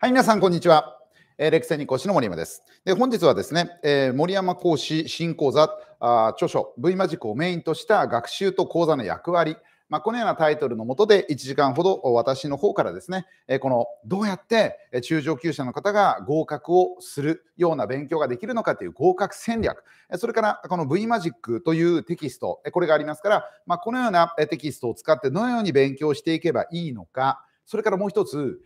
はい、皆さん、こんにちは。えー、レクセ講師の森山です。で本日はですね、えー、森山講師新講座あ、著書 V マジックをメインとした学習と講座の役割、まあ、このようなタイトルのもとで1時間ほど私の方からですね、えー、このどうやって中上級者の方が合格をするような勉強ができるのかという合格戦略、それからこの V マジックというテキスト、これがありますから、まあ、このようなテキストを使ってどのように勉強していけばいいのか、それからもう一つ、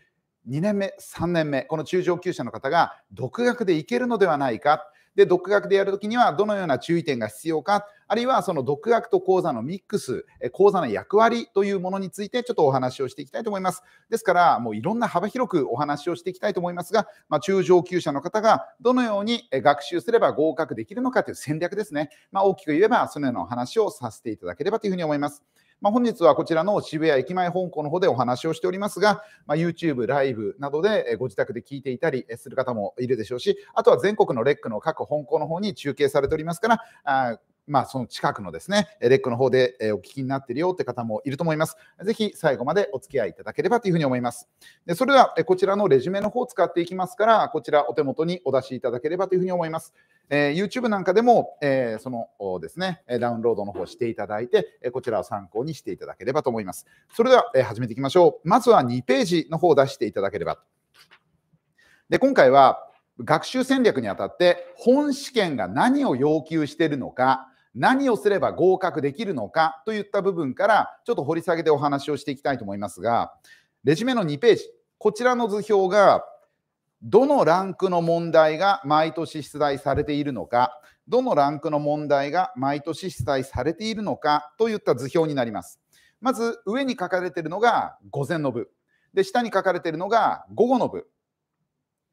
2年目、3年目、この中上級者の方が独学でいけるのではないか。で、独学でやるときにはどのような注意点が必要か、あるいはその独学と講座のミックス、講座の役割というものについてちょっとお話をしていきたいと思います。ですから、もういろんな幅広くお話をしていきたいと思いますが、まあ、中上級者の方がどのように学習すれば合格できるのかという戦略ですね。まあ、大きく言えば、そのようなお話をさせていただければというふうに思います。まあ、本日はこちらの渋谷駅前本校の方でお話をしておりますが、まあ、YouTube、ライブなどでご自宅で聞いていたりする方もいるでしょうし、あとは全国のレックの各本校の方に中継されておりますから、まあ、その近くのですね、レックの方でお聞きになっているよって方もいると思います。ぜひ最後までお付き合いいただければというふうに思います。でそれでは、こちらのレジュメの方を使っていきますから、こちらお手元にお出しいただければというふうに思います。え YouTube なんかでも、えそのですね、ダウンロードの方していただいて、えこちらを参考にしていただければと思います。それでは、え始めていきましょう。まずは2ページの方を出していただければ。で、今回は学習戦略にあたって、本試験が何を要求しているのか、何をすれば合格できるのかといった部分からちょっと掘り下げてお話をしていきたいと思いますがレジュメの2ページこちらの図表がどのランクの問題が毎年出題されているのかどのランクの問題が毎年出題されているのかといった図表になりますまず上に書かれているのが午前の部で下に書かれているのが午後の部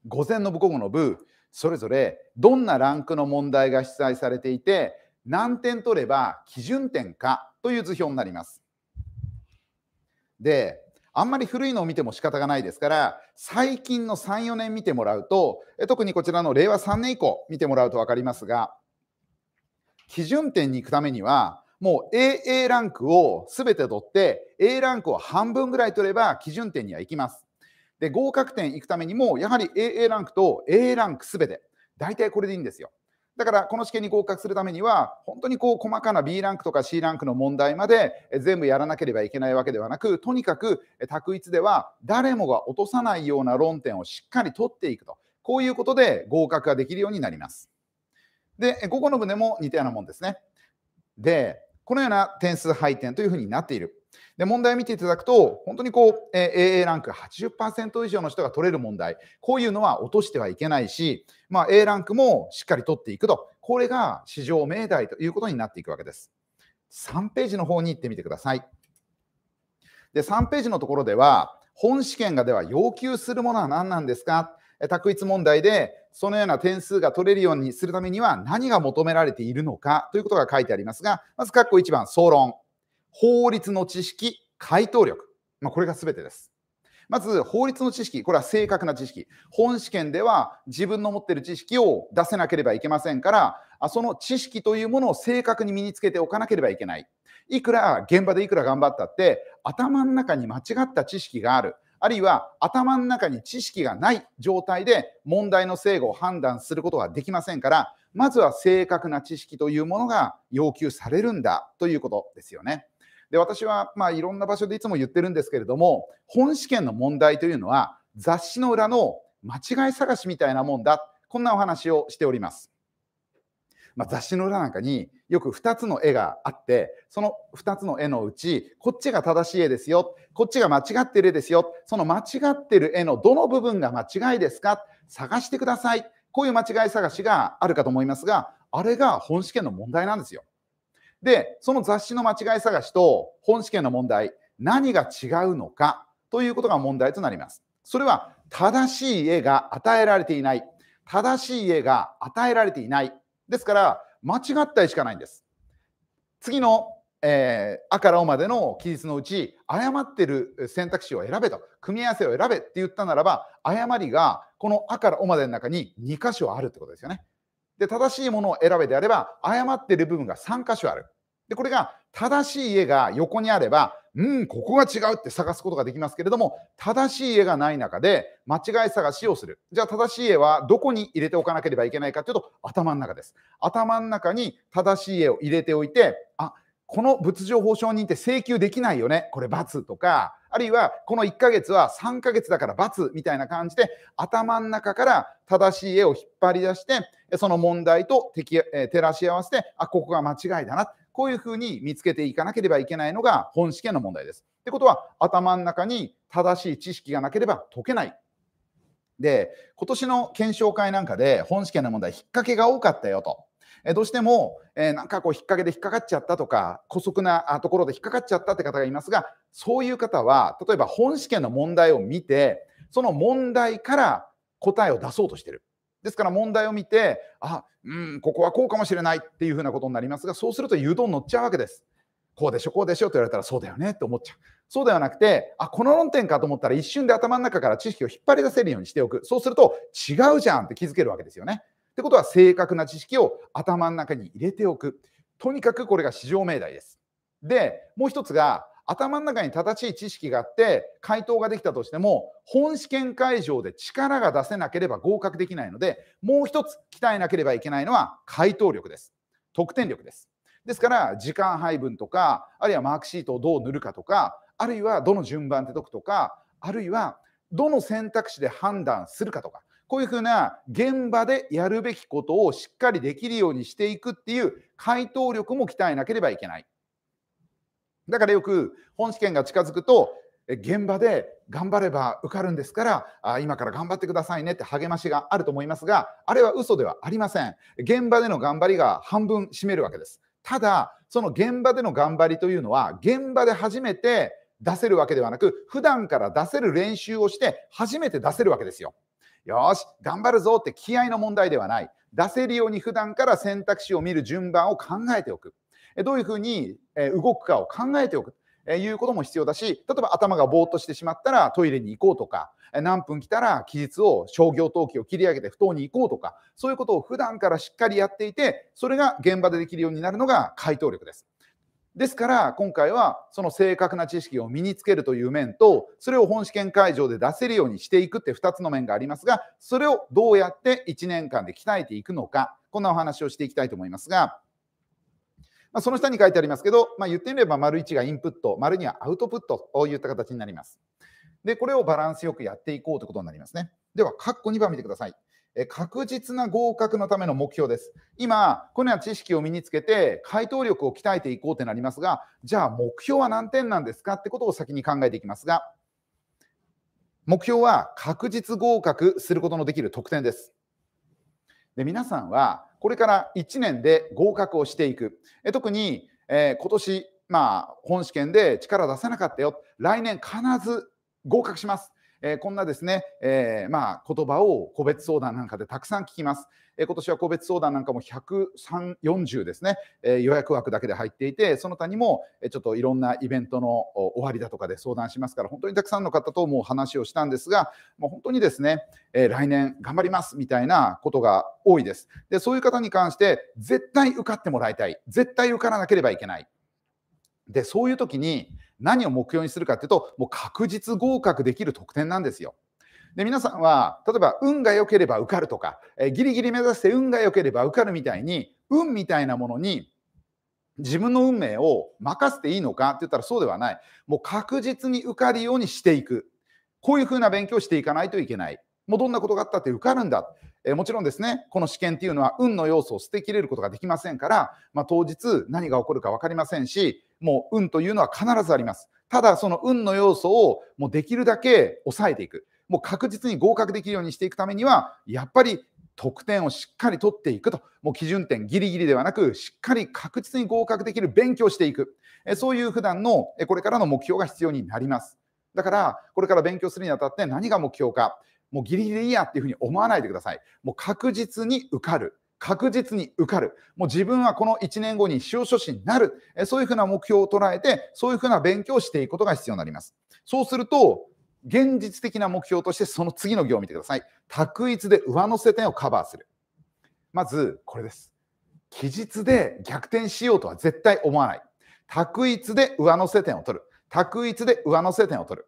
午前の部午後の部それぞれどんなランクの問題が出題されていて何点取れば基準点かという図表になります。で、あんまり古いのを見ても仕方がないですから、最近の3、4年見てもらうと、特にこちらの令和3年以降見てもらうと分かりますが、基準点に行くためには、もう AA ランクを全て取って、A ランクを半分ぐらい取れば基準点には行きます。で、合格点行くためにも、やはり AA ランクと A ランク全て、大体これでいいんですよ。だからこの試験に合格するためには本当にこう細かな B ランクとか C ランクの問題まで全部やらなければいけないわけではなくとにかく択一では誰もが落とさないような論点をしっかり取っていくとこういうことで合格ができるようになります。で午後の船も似たようなもんですね。でこのような点数配点というふうになっている。で、問題を見ていただくと、本当にこう、えー、AA ランク80%以上の人が取れる問題、こういうのは落としてはいけないし、まあ、A ランクもしっかり取っていくと、これが市場命題ということになっていくわけです。3ページの方に行ってみてください。で、3ページのところでは、本試験がでは要求するものは何なんですか択一問題でそのような点数が取れるようにするためには何が求められているのかということが書いてありますが、まず括弧1番、総論。法律の知識、回答力。まあ、これが全てです。まず、法律の知識、これは正確な知識。本試験では自分の持っている知識を出せなければいけませんから、その知識というものを正確に身につけておかなければいけない。いくら、現場でいくら頑張ったって、頭の中に間違った知識がある。あるいは頭の中に知識がない状態で問題の正誤を判断することはできませんから、まずは正確な知識というものが要求されるんだということですよね。で私はまあいろんな場所でいつも言ってるんですけれども本試験の問題というのは雑誌の裏の間違い探しみたいなもんだこんなお話をしております。まあ、雑誌の裏なんかによく2つの絵があってその2つの絵のうちこっちが正しい絵ですよこっちが間違ってる絵ですよその間違ってる絵のどの部分が間違いですか探してくださいこういう間違い探しがあるかと思いますがあれが本試験の問題なんですよ。で、その雑誌の間違い探しと本試験の問題、何が違うのかということが問題となります。それは正しい絵が与えられていない。正しい絵が与えられていない。ですから、間違った絵しかないんです。次の、えー、あからおまでの記述のうち、誤ってる選択肢を選べと、組み合わせを選べって言ったならば、誤りがこのあからおまでの中に2箇所あるってことですよね。で、正しいものを選べであれば、誤っている部分が3箇所ある。で、これが正しい絵が横にあれば、うん、ここが違うって探すことができますけれども、正しい絵がない中で間違い探しをする。じゃあ正しい絵はどこに入れておかなければいけないかというと、頭の中です。頭の中に正しい絵を入れておいて、あ、この物情報承認って請求できないよね、これ罰とか、あるいはこの1ヶ月は3ヶ月だから罰みたいな感じで、頭の中から正しい絵を引っ張り出して、その問題と照らし合わせて、あ、ここが間違いだな、こういうふうに見つけていかなければいけないのが本試験の問題です。ってことは、頭の中に正しい知識がなければ解けないで、今年の検証会なんかで本試験の問題、引っ掛けが多かったよと。えどうしても、えなんかこう引っ掛けで引っかかっちゃったとか姑息なところで引っかかっちゃったって方がいますがそういう方は例えば本試験の問題を見てその問題から答えを出そうとしてる。ですから問題を見てあうんここはこうかもしれないっていうふうなことになりますがそうすると誘導に乗っちゃうわけです。こうでしょこうでしょと言われたらそうだよねって思っちゃう。そうではなくてあこの論点かと思ったら一瞬で頭の中から知識を引っ張り出せるようにしておくそうすると違うじゃんって気づけるわけですよね。ってことは正確な知識を頭の中に入れておく。とにかくこれが至上命題です。で、もう一つが、頭の中に正しい知識があって回答ができたとしても本試験会場で力が出せなければ合格できないのでもう一つ鍛えなければいけないのは回答力です得点力ですですから時間配分とかあるいはマークシートをどう塗るかとかあるいはどの順番で解くとかあるいはどの選択肢で判断するかとかこういうふうな現場でやるべきことをしっかりできるようにしていくっていう回答力も鍛えなければいけない。だからよく本試験が近づくと現場で頑張れば受かるんですからあ今から頑張ってくださいねって励ましがあると思いますがあれは嘘ではありません現場での頑張りが半分占めるわけですただその現場での頑張りというのは現場で初めて出せるわけではなく普段から出せる練習をして初めて出せるわけですよよし、頑張るぞって気合の問題ではない。出せるように普段から選択肢を見る順番を考えておく。どういうふうに動くかを考えておく。ということも必要だし、例えば頭がぼーっとしてしまったらトイレに行こうとか、何分来たら期日を商業登記を切り上げて不当に行こうとか、そういうことを普段からしっかりやっていて、それが現場でできるようになるのが回答力です。ですから今回はその正確な知識を身につけるという面とそれを本試験会場で出せるようにしていくって2つの面がありますがそれをどうやって1年間で鍛えていくのかこんなお話をしていきたいと思いますが、まあ、その下に書いてありますけど、まあ、言ってみれば丸1がインプット丸2はアウトプットといった形になります。でこれをバランスよくやっていこうということになりますね。では、括弧2番見てください。確実な合格のための目標です。今、このような知識を身につけて回答力を鍛えていこうってなりますが、じゃあ目標は何点なんですかってことを先に考えていきますが、目標は確実合格することのできる得点です。で皆さんはこれから1年で合格をしていく。え特に、えー、今年、まあ、本試験で力出せなかったよ。来年必ず合格します。えー、こんなですね、えー、まあ、言葉を個別相談なんかでたくさん聞きます。えー、今年は個別相談なんかも140ですね、え予約枠だけで入っていて、その他にも、えちょっといろんなイベントの終わりだとかで相談しますから、本当にたくさんの方ともう話をしたんですが、もう本当にですね、え来年頑張りますみたいなことが多いです。で、そういう方に関して、絶対受かってもらいたい。絶対受からなければいけない。で、そういう時に、何を目標にするかっていうと、もう確実合格できる得点なんですよ。で皆さんは例えば運が良ければ受かるとか、えー、ギリギリ目指して運が良ければ受かるみたいに運みたいなものに自分の運命を任せていいのかって言ったらそうではないもう確実に受かるようにしていくこういうふうな勉強をしていかないといけないもうどんなことがあったって受かるんだ、えー、もちろんですねこの試験っていうのは運の要素を捨てきれることができませんから、まあ、当日何が起こるか分かりませんしもう運というのは必ずあります。ただ、その運の要素をもうできるだけ抑えていく。もう確実に合格できるようにしていくためには、やっぱり得点をしっかり取っていくと、もう基準点ギリギリではなく、しっかり確実に合格できる勉強していく。そういう普段のこれからの目標が必要になります。だから、これから勉強するにあたって何が目標か、もうギリギリでいいやっていうふうに思わないでください。もう確実に受かる。確実に受かる。もう自分はこの1年後に司法書士になる。そういうふうな目標を捉えて、そういうふうな勉強をしていくことが必要になります。そうすると、現実的な目標としてその次の行を見てください。択一で上乗せ点をカバーする。まず、これです。期日で逆転しようとは絶対思わない。択一で上乗せ点を取る。択一で上乗せ点を取る。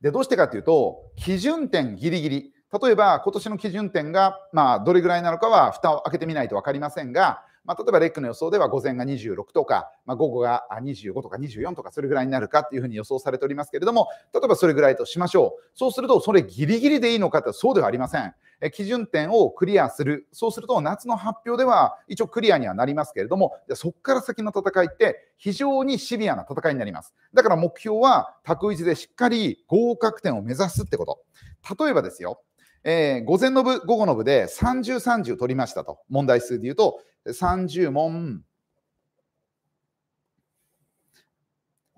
で、どうしてかというと、基準点ギリギリ。例えば今年の基準点が、まあ、どれぐらいなのかは蓋を開けてみないと分かりませんが、まあ、例えばレックの予想では午前が26とか、まあ、午後が25とか24とかそれぐらいになるかというふうに予想されておりますけれども例えばそれぐらいとしましょうそうするとそれギリギリでいいのかってそうではありません基準点をクリアするそうすると夏の発表では一応クリアにはなりますけれどもそこから先の戦いって非常にシビアな戦いになりますだから目標は卓一でしっかり合格点を目指すってこと例えばですよえー、午前の部、午後の部で30、30取りましたと。問題数で言うと、30問、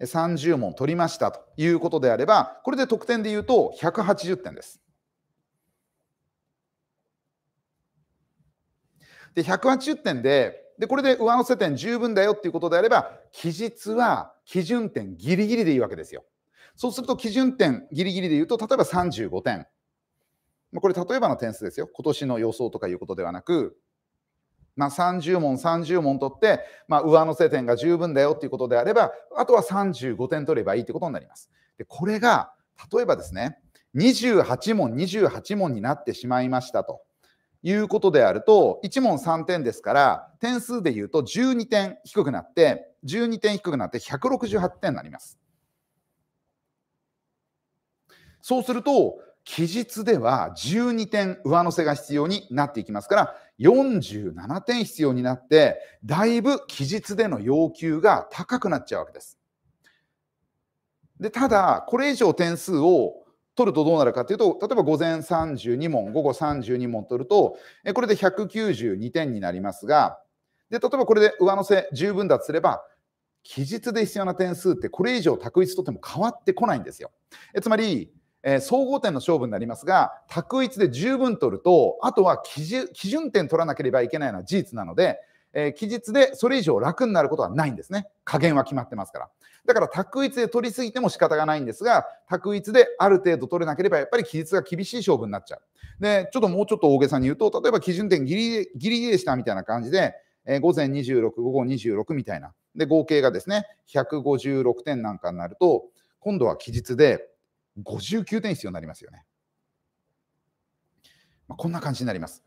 30問取りましたということであれば、これで得点で言うと180点です。で、180点で、で、これで上乗せ点十分だよっていうことであれば、期日は基準点ぎりぎりでいいわけですよ。そうすると基準点ギリギリで言うと、例えば35点。これ例えばの点数ですよ。今年の予想とかいうことではなく、まあ、30問、30問取って、まあ、上乗せ点が十分だよっていうことであれば、あとは35点取ればいいってことになります。でこれが、例えばですね、28問、28問になってしまいましたということであると、1問3点ですから、点数でいうと12点低くなって、12点低くなって168点になります。そうすると、期日では12点上乗せが必要になっていきますから、47点必要になって、だいぶ期日での要求が高くなっちゃうわけです。で、ただ、これ以上点数を取るとどうなるかというと、例えば午前32問、午後32問取ると、これで192点になりますが、で、例えばこれで上乗せ十分だとすれば、期日で必要な点数ってこれ以上択一とっても変わってこないんですよ。えつまり、え総合点の勝負になりますが、択一で十分取ると、あとは基準点取らなければいけないのは事実なので、え期日でそれ以上楽になることはないんですね。加減は決まってますから。だから、択一で取りすぎても仕方がないんですが、択一である程度取れなければ、やっぱり期日が厳しい勝負になっちゃう。で、ちょっともうちょっと大げさに言うと、例えば基準点ギリギリでしたみたいな感じで、え午前26、午後26みたいな。で、合計がですね、156点なんかになると、今度は期日で、59点必要になりますよね。まあ、こんな感じになります。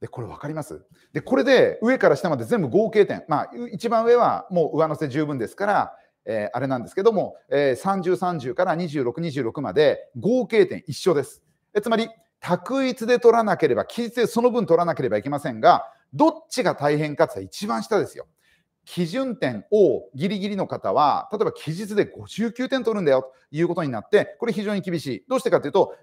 で、これ分かりますで、これで上から下まで全部合計点。まあ、一番上はもう上乗せ十分ですから、えー、あれなんですけども、えー、30、30から26、26まで合計点一緒です。えつまり、択一で取らなければ、期日でその分取らなければいけませんが、どっちが大変かって一番下ですよ。基準点をギリギリの方は、例えば期日で59点取るんだよということになって、これ非常に厳しい。どうしてかというと、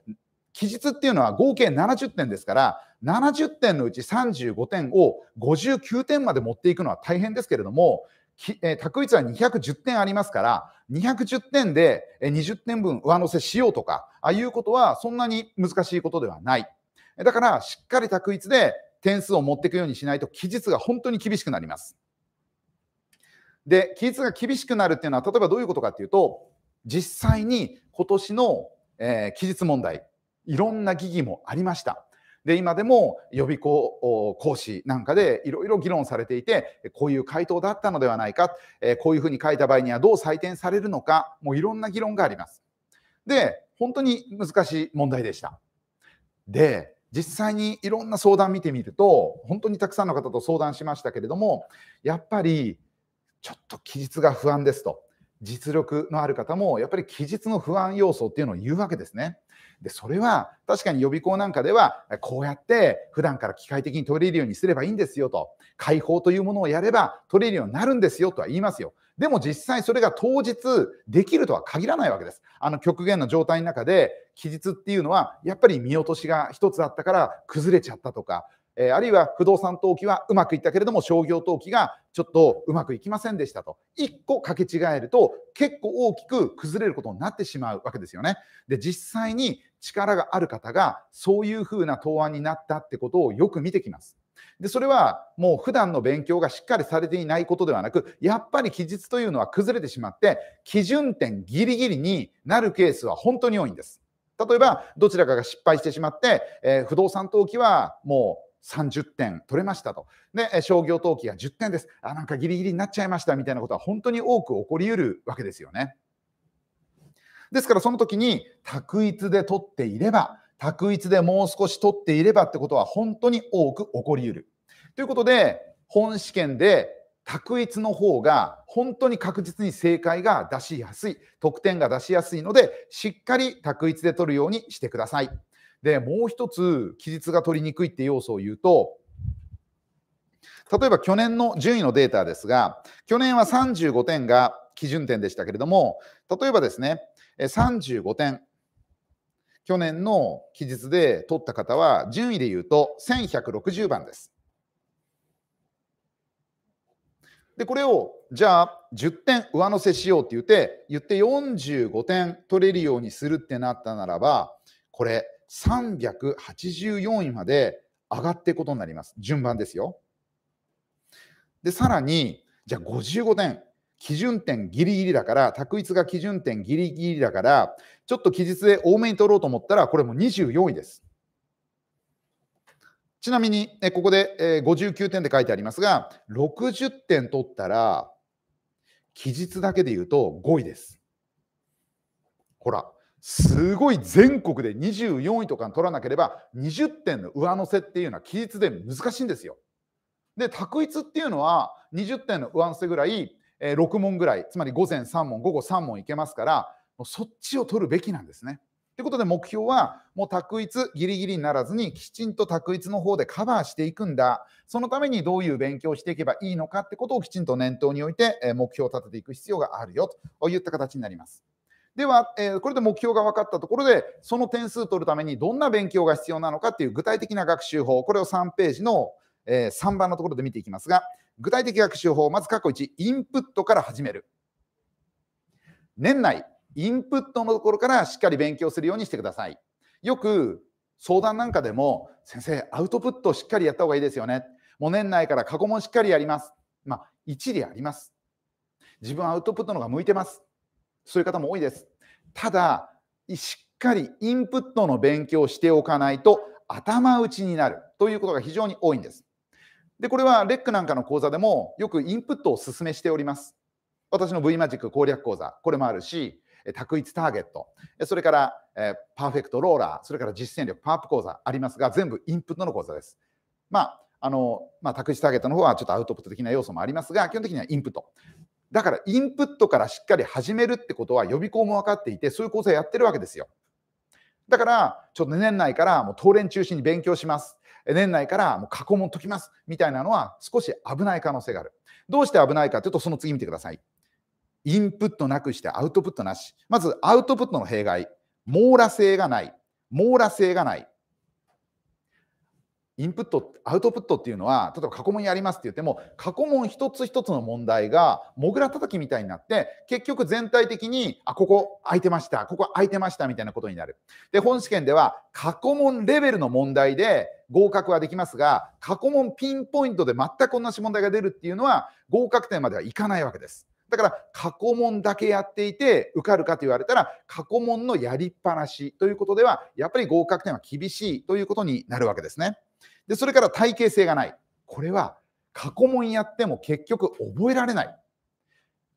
期日っていうのは合計70点ですから、70点のうち35点を59点まで持っていくのは大変ですけれども、えー、択一は210点ありますから、210点で20点分上乗せしようとか、あいうことはそんなに難しいことではない。だから、しっかり択一で点数を持っていくようにしないと、期日が本当に厳しくなります。で、規律が厳しくなるっていうのは、例えばどういうことかっていうと、実際に今年の、えー、期日問題、いろんな疑義もありました。で、今でも予備校講師なんかでいろいろ議論されていて、こういう回答だったのではないか、えー、こういうふうに書いた場合にはどう採点されるのか、もういろんな議論があります。で、本当に難しい問題でした。で、実際にいろんな相談見てみると、本当にたくさんの方と相談しましたけれども、やっぱりちょっと期日が不安ですと。実力のある方もやっぱり期日の不安要素っていうのを言うわけですね。で、それは確かに予備校なんかでは、こうやって普段から機械的に取れるようにすればいいんですよと、解放というものをやれば取れるようになるんですよとは言いますよ。でも実際それが当日できるとは限らないわけです。あの極限の状態の中で、期日っていうのはやっぱり見落としが一つあったから崩れちゃったとか、えあるいは不動産投機はうまくいったけれども商業投機がちょっとうまくいきませんでしたと1個掛け違えると結構大きく崩れることになってしまうわけですよね。で実際に力がある方がそういうふうな答案になったってことをよく見てきます。でそれはもう普段の勉強がしっかりされていないことではなくやっぱり期日というのは崩れてしまって基準点ギリギリになるケースは本当に多いんです。例えばどちらかが失敗してしまって、えー、不動産投機はもう30点取れましたと。ね、商業登記が10点です。あ、なんかギリギリになっちゃいましたみたいなことは本当に多く起こりうるわけですよね。ですからその時に択一で取っていれば、択一でもう少し取っていればってことは本当に多く起こりうる。ということで、本試験で択一の方が本当に確実に正解が出しやすい、得点が出しやすいので、しっかり択一で取るようにしてください。で、もう一つ、期日が取りにくいって要素を言うと、例えば去年の順位のデータですが、去年は35点が基準点でしたけれども、例えばですね、35点、去年の期日で取った方は、順位で言うと1160番です。で、これを、じゃあ、10点上乗せしようって言って、言って45点取れるようにするってなったならば、これ、384位まで上がっていくことになります。順番ですよ。で、さらに、じゃあ55点、基準点ギリギリだから、択一が基準点ギリギリだから、ちょっと期日で多めに取ろうと思ったら、これも24位です。ちなみに、ここで59点って書いてありますが、60点取ったら、期日だけで言うと5位です。ほら、すごい全国で24位とか取らなければ20点の上乗せっていうのは規律で難しいんですよ。で択一っていうのは20点の上乗せぐらい、え6問ぐらいつまり午前3問午後3問いけますからそっちを取るべきなんですね。ということで目標はもう択一ギリギリにならずにきちんと択一の方でカバーしていくんだそのためにどういう勉強をしていけばいいのかってことをきちんと念頭に置いて目標を立てていく必要があるよといった形になります。では、えー、これで目標が分かったところで、その点数取るためにどんな勉強が必要なのかっていう具体的な学習法、これを3ページの、えー、3番のところで見ていきますが、具体的学習法、まず過去1、インプットから始める。年内、インプットのところからしっかり勉強するようにしてください。よく相談なんかでも、先生、アウトプットをしっかりやった方がいいですよね。もう年内から過去問しっかりやります。まあ、一理あります。自分アウトプットの方が向いてます。そういう方も多いです。ただ、しっかりインプットの勉強をしておかないと頭打ちになるということが非常に多いんです。で、これはレックなんかの講座でもよくインプットをお勧めしております。私の V マジック攻略講座、これもあるし、択一ターゲット、それから、えパーフェクトローラー、それから実践力、パワーアップ講座ありますが、全部インプットの講座です。まあ、あの、まあ、託児ターゲットの方はちょっとアウトプット的な要素もありますが、基本的にはインプット。だからインプットからしっかり始めるってことは予備校も分かっていて、そういう構成やってるわけですよ。だから、ちょっと年内からもう当連中心に勉強します。年内からもう過去問解きますみたいなのは少し危ない可能性がある。どうして危ないかというと、その次見てください。インプットなくしてアウトプットなし。まず、アウトプットの弊害。網羅性がない。網羅性がない。インプットアウトプットっていうのは例えば過去問やりますって言っても過去問一つ一つの問題がもぐらたたきみたいになって結局全体的にあここ空いてましたここ空いてましたみたいなことになるで本試験では過去問レベルの問題で合格はできますが過去問ピンポイントで全く同じ問題が出るっていうのは合格点まではいかないわけですだから過去問だけやっていて受かるかと言われたら過去問のやりっぱなしということではやっぱり合格点は厳しいということになるわけですね。で、それから体系性がない。これは過去問やっても結局覚えられない。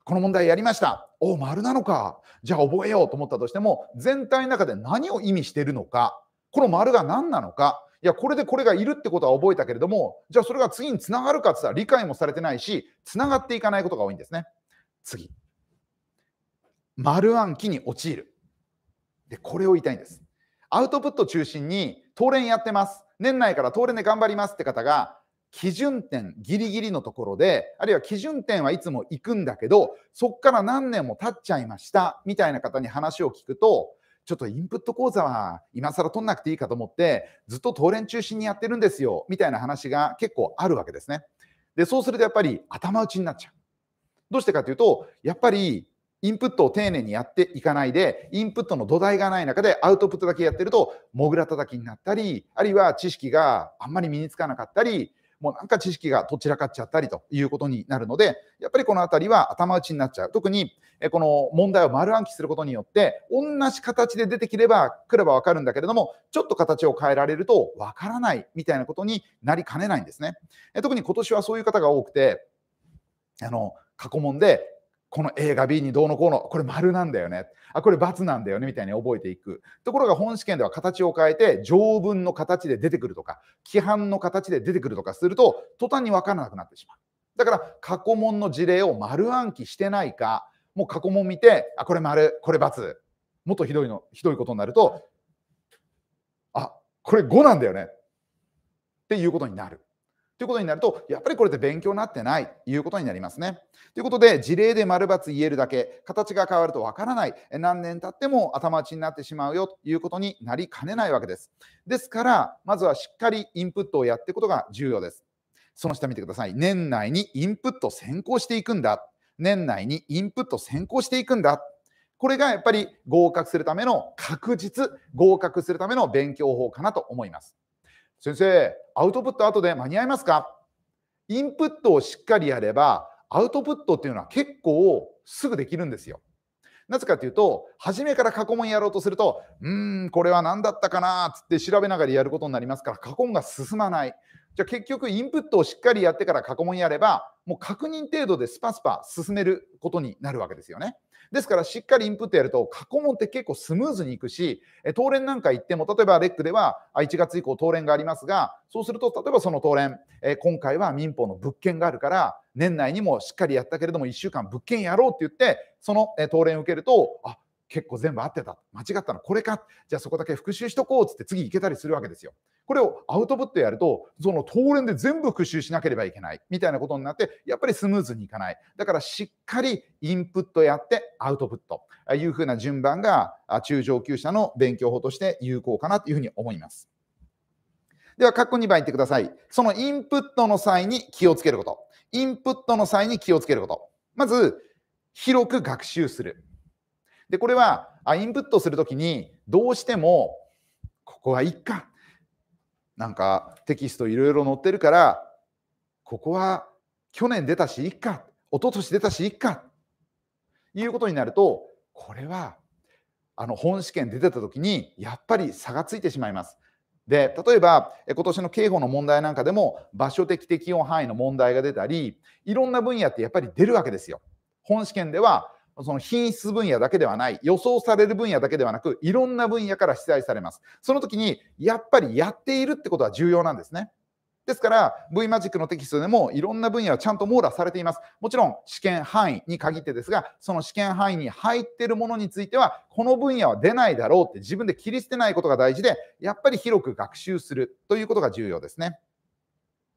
この問題やりました。お、丸なのか。じゃあ覚えようと思ったとしても、全体の中で何を意味してるのか。この丸が何なのか。いや、これでこれがいるってことは覚えたけれども、じゃあそれが次につながるかって言ったら理解もされてないし、つながっていかないことが多いんですね。次。丸暗記に陥る。で、これを言いたいんです。アウトプット中心に、当連やってます。年内から東レで頑張りますって方が、基準点ギリギリのところで、あるいは基準点はいつも行くんだけど、そっから何年も経っちゃいましたみたいな方に話を聞くと、ちょっとインプット講座は今更取んなくていいかと思って、ずっと当連中心にやってるんですよみたいな話が結構あるわけですね。で、そうするとやっぱり頭打ちになっちゃう。どうしてかというと、やっぱりインプットを丁寧にやっていかないで、インプットの土台がない中でアウトプットだけやってると、もぐらたきになったり、あるいは知識があんまり身につかなかったり、もうなんか知識がどちらかっちゃったりということになるので、やっぱりこの辺りは頭打ちになっちゃう。特に、この問題を丸暗記することによって、同じ形で出てきれば来ればわかるんだけれども、ちょっと形を変えられるとわからないみたいなことになりかねないんですね。特に今年はそういう方が多くて、あの、過去問でこの A が B にどうのこうの、これ丸なんだよね。あ、これ×なんだよね、みたいに覚えていく。ところが本試験では形を変えて、条文の形で出てくるとか、規範の形で出てくるとかすると、途端に分からなくなってしまう。だから、過去問の事例を丸暗記してないか、もう過去問見て、あ、これ丸、これ×。もっとひどいの、ひどいことになると、あ、これ5なんだよね。っていうことになる。ということになると、やっぱりこれって勉強になってないということになりますね。ということで、事例で丸×言えるだけ、形が変わるとわからない、何年経っても頭打ちになってしまうよということになりかねないわけです。ですから、まずはしっかりインプットをやっていくことが重要です。その下見てください。年内にインプット先行していくんだ。年内にインプット先行していくんだ。これがやっぱり合格するための確実、合格するための勉強法かなと思います。先生、アウトプット後で間に合いますかインプットをしっかりやれば、アウトプットっていうのは結構すぐできるんですよ。なぜかというと、初めから過去問やろうとすると、うーん、これは何だったかなっつって調べながらやることになりますから、過去問が進まない。じゃあ結局インプットをしっかりやってから過去問やれば、もう確認程度でスパスパ進めることになるわけですよね。ですからしっかりインプットやると過去問って結構スムーズにいくし、当連なんか行っても、例えばレックでは1月以降当連がありますが、そうすると例えばその当連、今回は民法の物件があるから、年内にもしっかりやったけれども1週間物件やろうって言って、その当連受けると、あ結構全部合ってた間違ったのこれかじゃあそこだけ復習しとこうっつって次行けたりするわけですよ。これをアウトプットやるとその当連で全部復習しなければいけないみたいなことになってやっぱりスムーズにいかないだからしっかりインプットやってアウトプットいうふうな順番が中上級者の勉強法として有効かなというふうに思います。では、括弧2番いってください。そのインプットの際に気をつけること。インプットの際に気をつけること。まず、広く学習する。で、これはあインプットするときにどうしてもここはいっか。なんかテキストいろいろ載ってるからここは去年出たしいっか。一昨年出たしいっか。いうことになるとこれはあの本試験出てた時にやっぱり差がついてしまいます。で例えば今年の刑法の問題なんかでも場所的適用範囲の問題が出たりいろんな分野ってやっぱり出るわけですよ。本試験ではその品質分野だけではない、予想される分野だけではなく、いろんな分野から被災されます。その時に、やっぱりやっているってことは重要なんですね。ですから、V マジックのテキストでもいろんな分野はちゃんと網羅されています。もちろん試験範囲に限ってですが、その試験範囲に入っているものについては、この分野は出ないだろうって自分で切り捨てないことが大事で、やっぱり広く学習するということが重要ですね。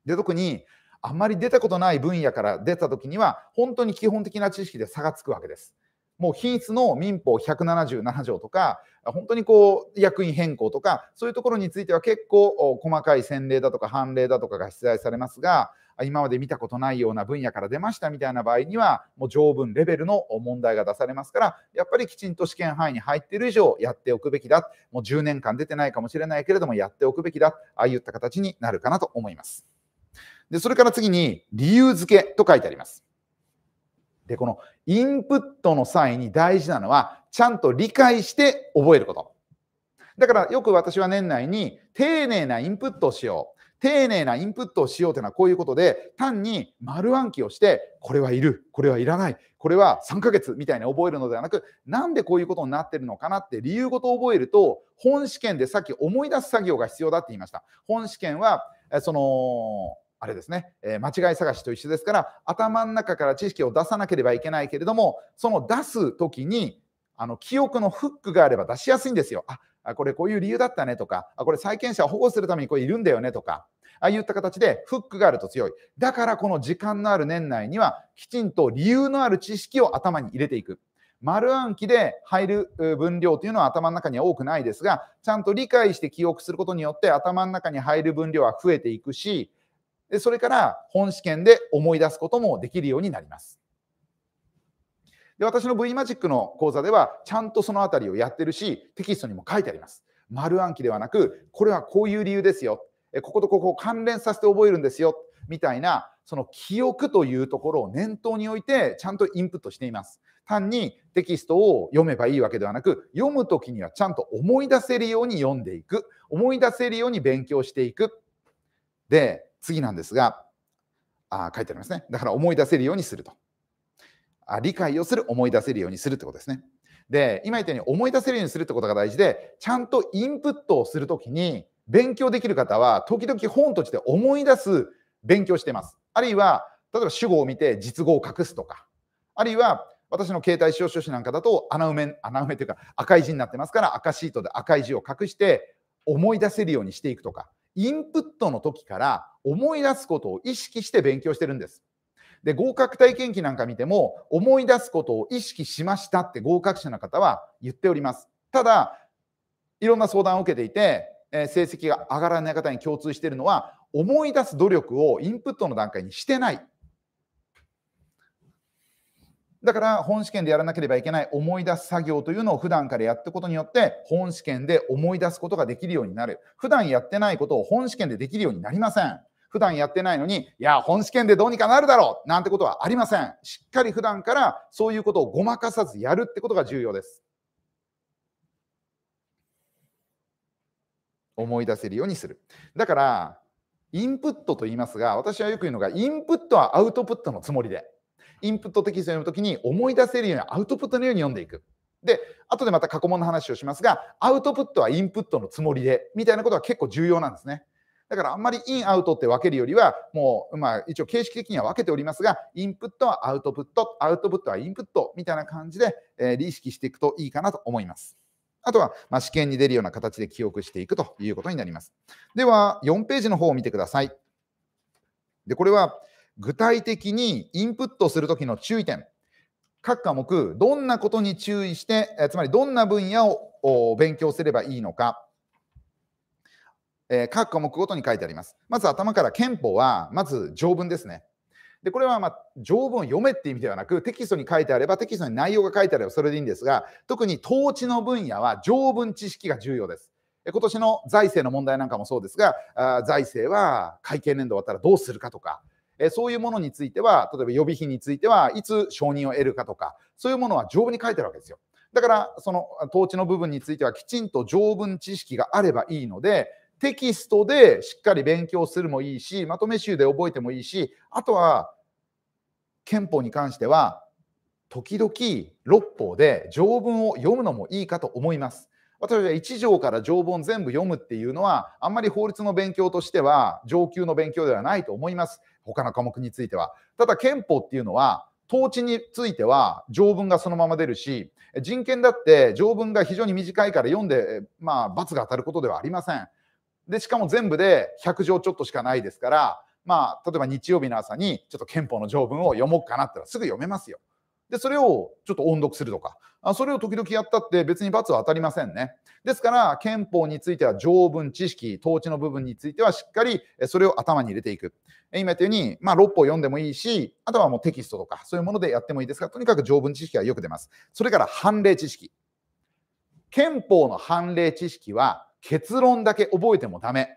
で、特にあんまり出たことない分野から出た時には本当に基本的な知識で差がつくわけです。もう品質の民法177条とか本当にこう役員変更とかそういうところについては結構細かい先例だとか判例だとかが出題されますが今まで見たことないような分野から出ましたみたいな場合にはもう条文レベルの問題が出されますからやっぱりきちんと試験範囲に入っている以上やっておくべきだもう10年間出てないかもしれないけれどもやっておくべきだああいった形になるかなと思います。で、それから次に理由付けと書いてあります。で、このインプットの際に大事なのは、ちゃんと理解して覚えること。だからよく私は年内に丁寧なインプットをしよう。丁寧なインプットをしようというのはこういうことで、単に丸暗記をして、これはいる、これはいらない、これは3ヶ月みたいに覚えるのではなく、なんでこういうことになってるのかなって理由ごと覚えると、本試験でさっき思い出す作業が必要だって言いました。本試験は、その、あれですね、え間違い探しと一緒ですから頭の中から知識を出さなければいけないけれどもその出す時にあの記憶のフックがあれば出しやすいんですよ。あこれこういう理由だったねとかあこれ債権者を保護するためにこれいるんだよねとかああいった形でフックがあると強いだからこの時間のある年内にはきちんと理由のある知識を頭に入れていく。丸暗記で入る分量というのは頭の中には多くないですがちゃんと理解して記憶することによって頭の中に入る分量は増えていくしでそれから本試験で思い出すこともできるようになります。で私の V マジックの講座ではちゃんとそのあたりをやってるしテキストにも書いてあります。丸暗記ではなくこれはこういう理由ですよこことここを関連させて覚えるんですよみたいなその記憶というところを念頭に置いてちゃんとインプットしています。単にテキストを読めばいいわけではなく読む時にはちゃんと思い出せるように読んでいく思い出せるように勉強していくで次なんですが、あ書いてありますね。だから思い出せるようにすると。あ理解をする、思い出せるようにするってことですね。で、今言ったように思い出せるようにするってことが大事で、ちゃんとインプットをするときに、勉強できる方は、時々本として思い出す勉強してます。あるいは、例えば主語を見て実語を隠すとか、あるいは、私の携帯使用書士なんかだと穴埋め、穴埋めというか赤い字になってますから赤シートで赤い字を隠して思い出せるようにしていくとか、インプットの時から思い出すことを意識して勉強してるんです。で、合格体験記なんか見ても、思い出すことを意識しましたって合格者の方は言っております。ただ、いろんな相談を受けていて、え成績が上がらない方に共通しているのは、思い出す努力をインプットの段階にしてないだから本試験でやらなければいけない思い出す作業というのを普段からやっていくことによって本試験で思い出すことができるようになる。普段やってないことを本試験でできるようになりません。普段やってないのに、いや、本試験でどうにかなるだろうなんてことはありません。しっかり普段からそういうことをごまかさずやるってことが重要です。思い出せるようにする。だから、インプットと言いますが、私はよく言うのが、インプットはアウトプットのつもりで。インプットテキストを読むときに思い出せるようにアウトプットのように読んでいく。で、後でまた過去問の話をしますが、アウトプットはインプットのつもりで、みたいなことは結構重要なんですね。だからあんまりインアウトって分けるよりは、もう、まあ一応形式的には分けておりますが、インプットはアウトプット、アウトプットはインプットみたいな感じで、えー、意識していくといいかなと思います。あとは、まあ、試験に出るような形で記憶していくということになります。では、4ページの方を見てください。で、これは、具体的にインプットするときの注意点、各科目、どんなことに注意して、えつまりどんな分野を勉強すればいいのか、え各科目ごとに書いてあります。まず頭から憲法は、まず条文ですね。でこれはまあ条文を読めっていう意味ではなくテキストに書いてあればテキストに内容が書いてあればそれでいいんですが特に統治の分野は条文知識が重要です。え今年の財政の問題なんかもそうですがあ財政は会計年度終わったらどうするかとかえそういうものについては、例えば予備費については、いつ承認を得るかとか、そういうものは条文に書いてるわけですよ。だから、その統治の部分については、きちんと条文知識があればいいので、テキストでしっかり勉強するもいいし、まとめ集で覚えてもいいし、あとは、憲法に関しては、時々、六法で条文を読むのもいいかと思います。私は1条から条文全部読むっていうのは、あんまり法律の勉強としては上級の勉強ではないと思います。他の科目については。ただ憲法っていうのは、統治については条文がそのまま出るし、人権だって条文が非常に短いから読んで、まあ、罰が当たることではありません。で、しかも全部で100条ちょっとしかないですから、まあ、例えば日曜日の朝にちょっと憲法の条文を読もうかなってすぐ読めますよ。で、それをちょっと音読するとか、あそれを時々やったって別に罰は当たりませんね。ですから、憲法については条文、知識、統治の部分についてはしっかりそれを頭に入れていく。今言ったように、まあ、6法読んでもいいし、あとはもうテキストとか、そういうものでやってもいいですが、とにかく条文知識はよく出ます。それから判例知識。憲法の判例知識は結論だけ覚えてもダメ。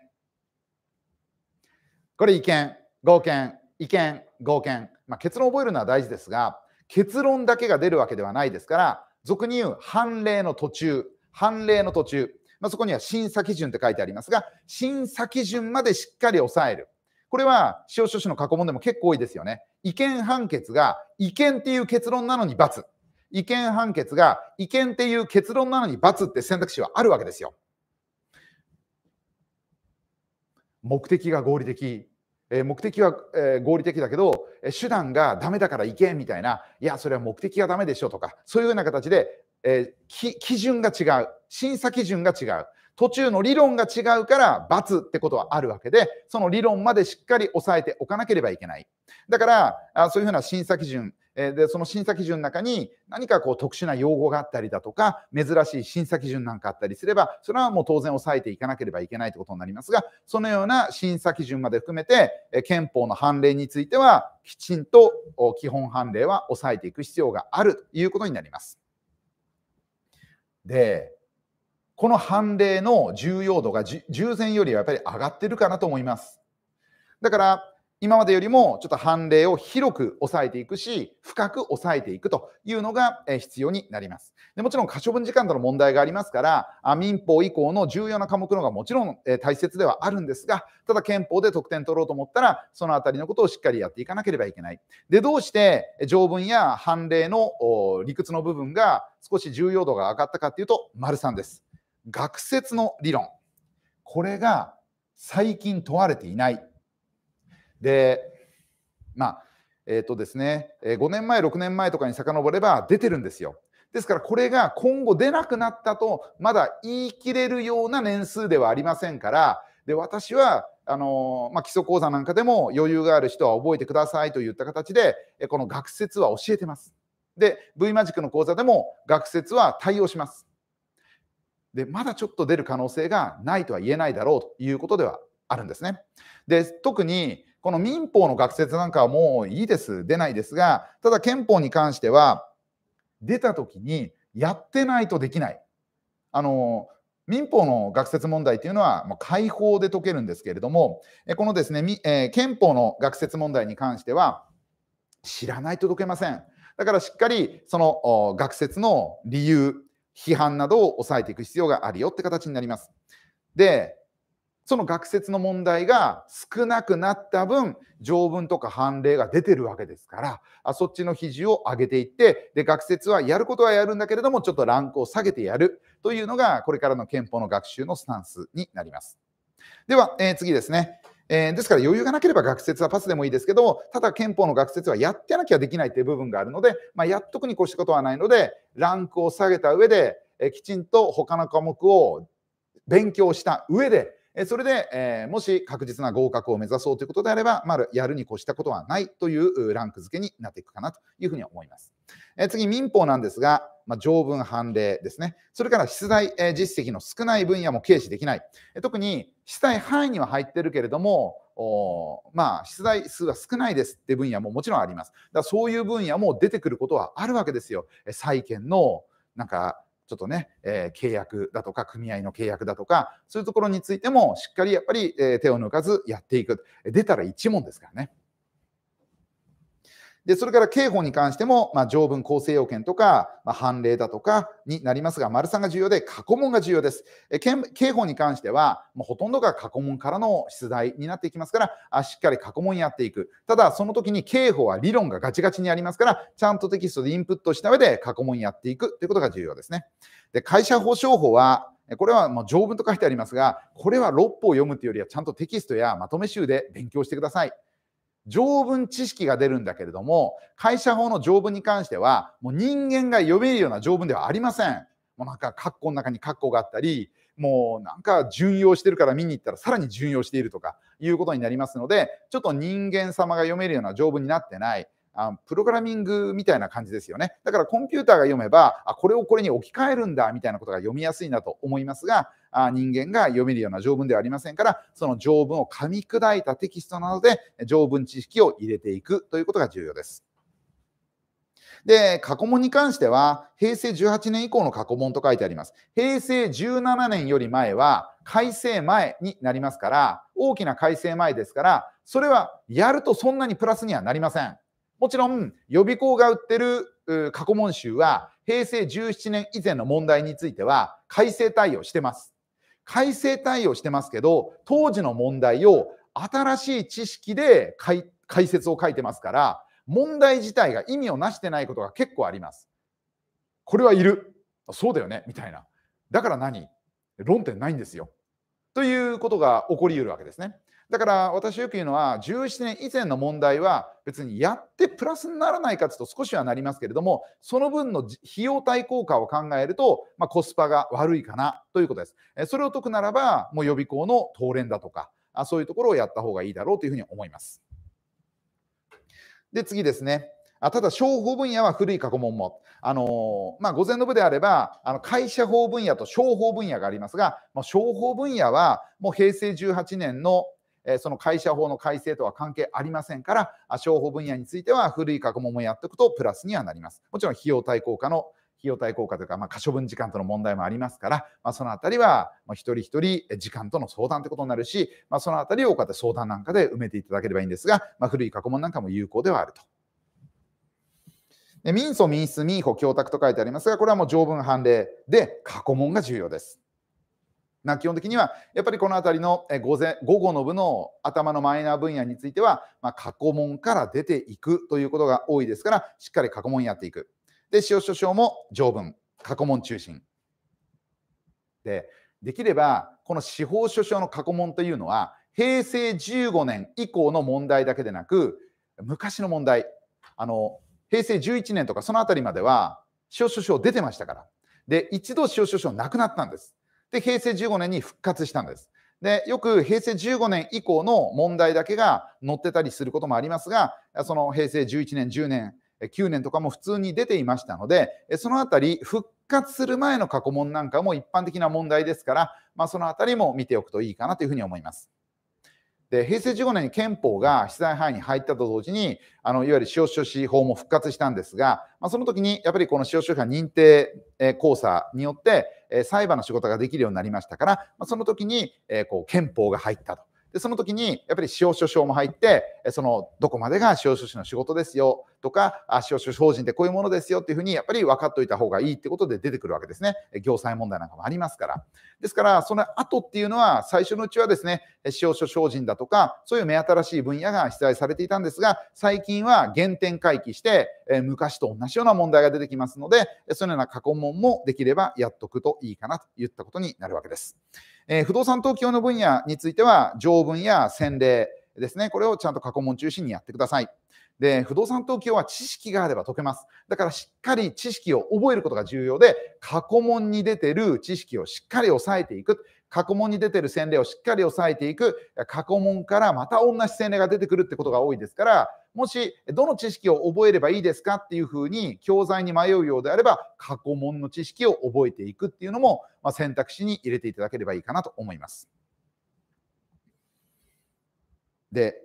これ違憲、合憲、違憲、合憲。まあ、結論覚えるのは大事ですが、結論だけが出るわけではないですから、俗に言う判例の途中、判例の途中、まあ、そこには審査基準って書いてありますが、審査基準までしっかり抑える。これは、司法書士の過去問でも結構多いですよね。違憲判決が違憲っていう結論なのに罰。違憲判決が違憲っていう結論なのに罰って選択肢はあるわけですよ。目的が合理的え目的は、え合理的だけど、え手段がダメだから行けみたいな、いや、それは目的がダメでしょとか、そういうような形で、え基準が違う、審査基準が違う、途中の理論が違うから罰ってことはあるわけで、その理論までしっかり押さえておかなければいけない。だから、あそういうふうな審査基準、えでその審査基準の中に何かこう特殊な用語があったりだとか珍しい審査基準なんかあったりすればそれはもう当然抑えていかなければいけないということになりますがそのような審査基準まで含めて、え憲法の判例についてはきちんと基本判例は抑えていく必要があるということになります。でこの判例の重要度が従前よりはやっぱり上がってるかなと思います。だから今までよりもちょっと判例を広く抑えていくし、深く抑えていくというのが必要になります。でもちろん可処分時間との問題がありますから、民法以降の重要な科目の方がもちろん大切ではあるんですが、ただ憲法で得点取ろうと思ったら、そのあたりのことをしっかりやっていかなければいけない。で、どうして条文や判例の理屈の部分が少し重要度が上がったかっていうと、丸3です。学説の理論。これが最近問われていない。で、まあ、えっ、ー、とですね、5年前、6年前とかに遡れば出てるんですよ。ですからこれが今後出なくなったとまだ言い切れるような年数ではありませんからで私はあの、まあ、基礎講座なんかでも余裕がある人は覚えてくださいといった形でこの学説は教えてます。で V マジックの講座でも学説は対応します。でまだちょっと出る可能性がないとは言えないだろうということではあるんですね。で特にこの民法の学説なんかはもういいです、出ないですが、ただ憲法に関しては、出た時にやってないとできない。あの民法の学説問題というのは、もう解放で解けるんですけれども、このですね、え憲法の学説問題に関しては、知らないと解けません。だからしっかりその学説の理由、批判などを抑えていく必要があるよって形になります。で、その学説の問題が少なくなった分、条文とか判例が出てるわけですから、あそっちの比重を上げていって、で、学説はやることはやるんだけれども、ちょっとランクを下げてやるというのが、これからの憲法の学習のスタンスになります。では、えー、次ですね。えー、ですから余裕がなければ学説はパスでもいいですけど、ただ憲法の学説はやってなきゃできないという部分があるので、まあ、やっとくに越したことはないので、ランクを下げた上で、えきちんと他の科目を勉強した上で、えそれで、えもし確実な合格を目指そうということであれば、まやるに越したことはないというランク付けになっていくかなというふうに思います。え次、民法なんですが、まあ、条文判例ですね。それから出題、え実績の少ない分野も軽視できない。え特に出題範囲には入ってるけれども、おまあ、出題数は少ないですって分野ももちろんあります。だそういう分野も出てくることはあるわけですよ。債権のなんかちょっとね、えー、契約だとか、組合の契約だとか、そういうところについても、しっかりやっぱり、え手を抜かずやっていく。出たら一問ですからね。で、それから刑法に関しても、まあ、条文構成要件とか、まあ、判例だとかになりますが、丸三が重要で、過去問が重要です。え刑法に関しては、もうほとんどが過去問からの出題になっていきますからあ、しっかり過去問やっていく。ただ、その時に刑法は理論がガチガチにありますから、ちゃんとテキストでインプットした上で過去問やっていくということが重要ですね。で、会社保障法は、これはもう条文と書いてありますが、これは6法を読むというよりは、ちゃんとテキストやまとめ集で勉強してください。条文知識が出るんだけれども、会社法の条文に関しては、もう人間が読めるような条文ではありません。もうなんか、括弧の中に括弧があったり、もうなんか順用してるから見に行ったらさらに順用しているとかいうことになりますので、ちょっと人間様が読めるような条文になってない。あプログラミングみたいな感じですよね。だからコンピューターが読めば、あこれをこれに置き換えるんだみたいなことが読みやすいなと思いますが、あ人間が読めるような条文ではありませんから、その条文を噛み砕いたテキストなどで条文知識を入れていくということが重要です。で、過去問に関しては、平成18年以降の過去問と書いてあります。平成17年より前は、改正前になりますから、大きな改正前ですから、それはやるとそんなにプラスにはなりません。もちろん予備校が売ってる過去問集は平成17年以前の問題については改正対応してます。改正対応してますけど当時の問題を新しい知識で解説を書いてますから問題自体が意味をなしてないことが結構あります。これはいる。そうだよねみたいな。だから何論点ないんですよ。ということが起こりうるわけですね。だから私よく言うのは17年以前の問題は別にやってプラスにならないかというと少しはなりますけれどもその分の費用対効果を考えると、まあ、コスパが悪いかなということです。それを解くならばもう予備校の東連だとかあそういうところをやった方がいいだろうというふうに思います。で次ですね。あただ、商法分野は古い過去問も。あのー、まあ、午前の部であれば、あの会社法分野と商法分野がありますが、まあ、商法分野はもう平成18年のえその会社法の改正とは関係ありませんから、商法分野については古い過去問もやっておくとプラスにはなります。もちろん費用対効果の費用対効果というか、まあ、可処分時間との問題もありますから、まあ、そのあたりは、まあ、一人一人時間との相談ということになるし、まあ、そのあたりをこうやって相談なんかで埋めていただければいいんですが、まあ、古い過去問なんかも有効ではあると。で民訴、民質、民法、供託と書いてありますが、これはもう条文判例で過去問が重要です。まあ、基本的にはやっぱりこの辺りの午前午後の部の頭のマイナー分野については、まあ、過去問から出ていくということが多いですからしっかり過去問やっていく。で司法書士も条文過去問中心。でできればこの司法書士の過去問というのは平成15年以降の問題だけでなく昔の問題あの平成11年とかその辺りまでは司法書士出てましたからで一度司法書書なくなったんです。で、平成15年に復活したんです。で、よく平成15年以降の問題だけが載ってたりすることもありますが、その平成11年、10年、9年とかも普通に出ていましたので、そのあたり、復活する前の過去問なんかも一般的な問題ですから、まあ、そのあたりも見ておくといいかなというふうに思います。で平成15年に憲法が被災範囲に入ったと同時にあのいわゆる塩書士法も復活したんですが、まあ、その時にやっぱりこの塩書士法認定、えー、交差によってえ裁判の仕事ができるようになりましたから、まあ、その時に、えこう憲法が入ったと。で、その時に、やっぱり司法書士も入って、その、どこまでが司法書士の仕事ですよとか、司法書士法人ってこういうものですよっていうふうに、やっぱり分かっておいた方がいいってことで出てくるわけですね。行債問題なんかもありますから。ですから、その後っていうのは、最初のうちはですね、司法書士法人だとか、そういう目新しい分野が出題されていたんですが、最近は原点回帰して、昔と同じような問題が出てきますので、そのような過去問もできればやっとくといいかなといったことになるわけです。えー、不動産等用の分野については、条文や先例ですね、これをちゃんと過去問中心にやってください。で、不動産等用は知識があれば解けます。だからしっかり知識を覚えることが重要で、過去問に出てる知識をしっかり押さえていく。過去問に出てる洗礼をしっかり押さえていく過去問からまた同じ洗礼が出てくるってことが多いですからもし、どの知識を覚えればいいですかっていうふうに教材に迷うようであれば、過去問の知識を覚えていくっていうのも、まあ、選択肢に入れていただければいいかなと思います。で、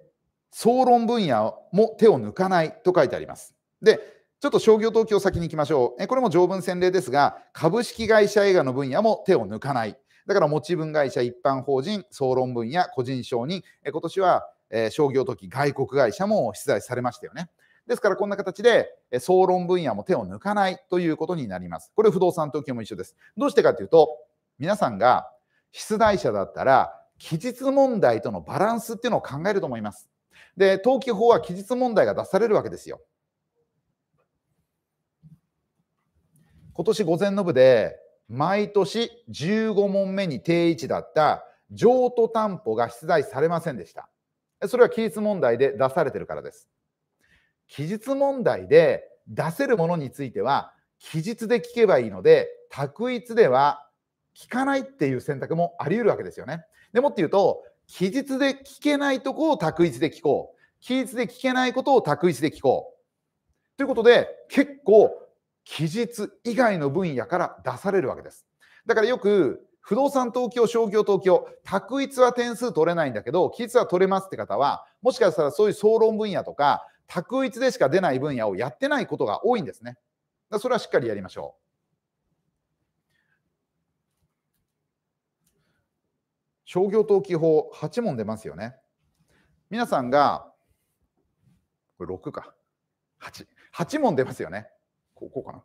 総論分野も手を抜かないと書いてあります。で、ちょっと商業登記を先に行きましょう。えこれも条文先例ですが、株式会社映画の分野も手を抜かない。だから持ち分会社、一般法人、総論分野、個人承認。え今年はえー、商業時外国会社も出題されましたよね。ですからこんな形で、え総論分野も手を抜かないということになります。これ不動産と金も一緒です。どうしてかというと、皆さんが出題者だったら、期日問題とのバランスっていうのを考えると思います。で、登記法は期日問題が出されるわけですよ。今年午前の部で、毎年15問目に定位置だった譲渡担保が出題されませんでした。それは期日問題で出されてるからです。期日問題で出せるものについては、期日で聞けばいいので、択一では聞かないっていう選択もあり得るわけですよね。でもっていうと、期日で聞けないとこを択一で聞こう。期日で聞けないことを択一で聞こう。ということで、結構、期日以外の分野から出されるわけです。だからよく、不動産東京、商業東京、択一は点数取れないんだけど、期日は取れますって方は、もしかしたらそういう総論分野とか、択一でしか出ない分野をやってないことが多いんですね。だそれはしっかりやりましょう。商業登記法8問出ますよね。皆さんが、これ6か。8。8問出ますよね。ここかな。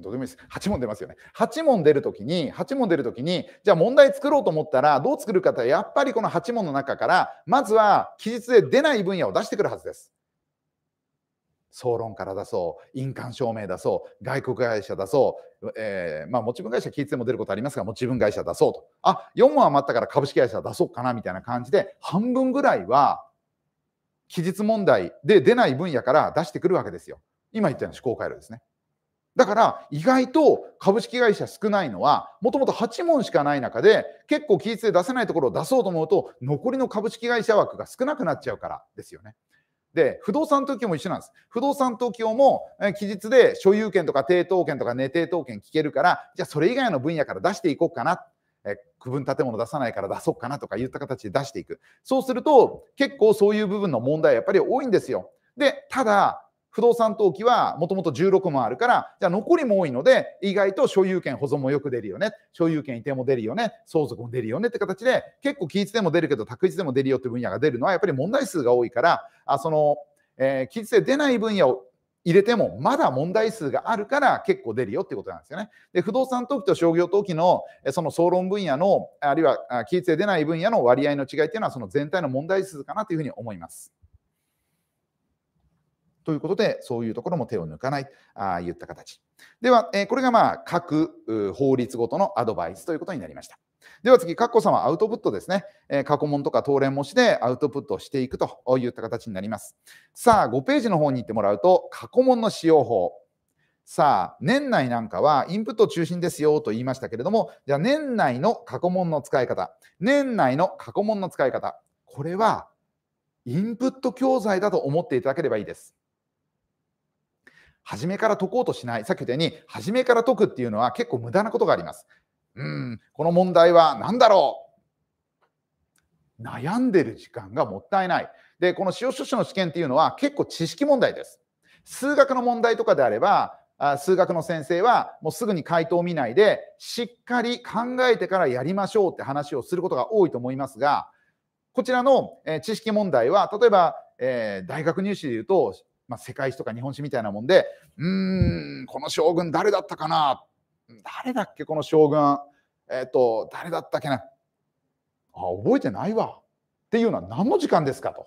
どうでもいいです。8問出ますよね。8問出るときに、8問出るときに、じゃあ問題作ろうと思ったら、どう作るかってやっぱりこの8問の中から、まずは記述で出ない分野を出してくるはずです。総論から出そう、印鑑証明出そう、外国会社出そう、えー、まあ、持ち分会社、記述でも出ることありますが、持ち分会社出そうと。あ、4問余ったから株式会社出そうかなみたいな感じで、半分ぐらいは、記述問題で出ない分野から出してくるわけですよ。今言ったような思考回路ですね。だから意外と株式会社少ないのはもともと8問しかない中で結構規律で出せないところを出そうと思うと残りの株式会社枠が少なくなっちゃうからですよね。で、不動産登記も一緒なんです。不動産登記も、え期日で所有権とか抵当権とか寝抵当権聞けるから、じゃあそれ以外の分野から出していこうかな。え区分建物出さないから出そうかなとか言った形で出していく。そうすると、結構そういう部分の問題やっぱり多いんですよ。で、ただ、不動産登記はもともと16もあるから、じゃあ残りも多いので、意外と所有権保存もよく出るよね、所有権移転も出るよね、相続も出るよねって形で、結構期日でも出るけど、択一でも出るよって分野が出るのは、やっぱり問題数が多いから、あその、えー、期日で出ない分野を入れてもまだ問題数があるから結構出るよってことなんですよね。で不動産登記と商業登記のその総論分野のあるいは期日で出ない分野の割合の違いっていうのはその全体の問題数かなというふうに思います。ということで、そういうところも手を抜かないあ、言った形。では、えこれがまあ各法律ごとのアドバイスということになりました。では次、カッコさんはアウトプットですね。え過去問とか東連模試でアウトプットしていくといった形になります。さあ、5ページの方に行ってもらうと、過去問の使用法。さあ、年内なんかはインプット中心ですよと言いましたけれども、じゃあ年内の過去問の使い方、年内の過去問の使い方、これはインプット教材だと思っていただければいいです。初めから解こうとしない。さっき言ったように、初めから解くっていうのは結構無駄なことがあります。うん、この問題は何だろう悩んでる時間がもったいない。で、この司法書士の試験っていうのは結構知識問題です。数学の問題とかであれば、数学の先生はもうすぐに回答を見ないで、しっかり考えてからやりましょうって話をすることが多いと思いますが、こちらの知識問題は、例えば、えー、大学入試でいうと、まあ、世界史とか日本史みたいなもんで、うーん、この将軍誰だったかな誰だっけ、この将軍。えっ、ー、と、誰だったっけなあ、覚えてないわ。っていうのは何の時間ですかと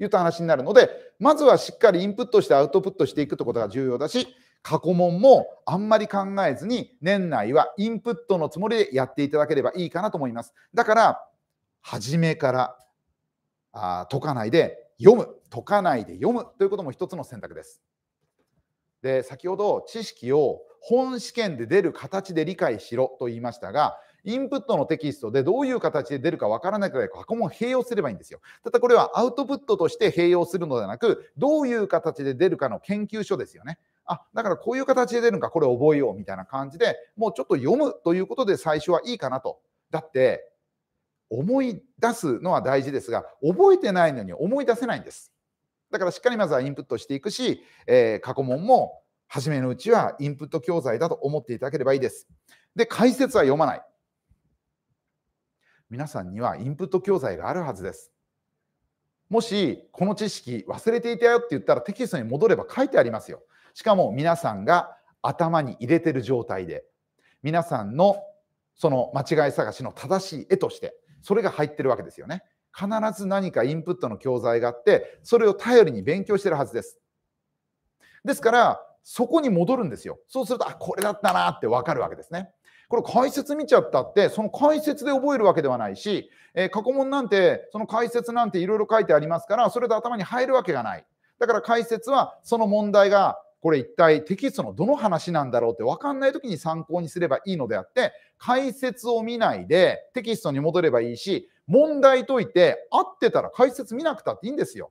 いった話になるので、まずはしっかりインプットしてアウトプットしていくってことが重要だし、過去問もあんまり考えずに年内はインプットのつもりでやっていただければいいかなと思います。だから、初めからあ解かないで読む、解かないで読むということも一つの選択です。で、先ほど知識を本試験で出る形で理解しろと言いましたが、インプットのテキストでどういう形で出るかわからないくらい過去問併用すればいいんですよ。ただこれはアウトプットとして併用するのではなく、どういう形で出るかの研究書ですよね。あ、だからこういう形で出るのか、これ覚えようみたいな感じで、もうちょっと読むということで最初はいいかなと。だって、思い出すのは大事ですが、覚えてないのに思い出せないんです。だからしっかりまずはインプットしていくし、えー、過去問も初めのうちはインプット教材だと思っていただければいいです。で、解説は読まない。皆さんにはインプット教材があるはずです。もし、この知識忘れていたよって言ったらテキストに戻れば書いてありますよ。しかも皆さんが頭に入れてる状態で、皆さんのその間違い探しの正しい絵として、それが入ってるわけですよね。必ず何かインプットの教材があって、それを頼りに勉強してるはずです。ですから、そこに戻るんですよ。そうすると、あ、これだったなってわかるわけですね。これ解説見ちゃったって、その解説で覚えるわけではないし、えー、過去問なんて、その解説なんていろいろ書いてありますから、それで頭に入るわけがない。だから解説はその問題がこれ一体テキストのどの話なんだろうって分かんない時に参考にすればいいのであって解説を見ないでテキストに戻ればいいし問題解いて合ってたら解説見なくたっていいんですよ。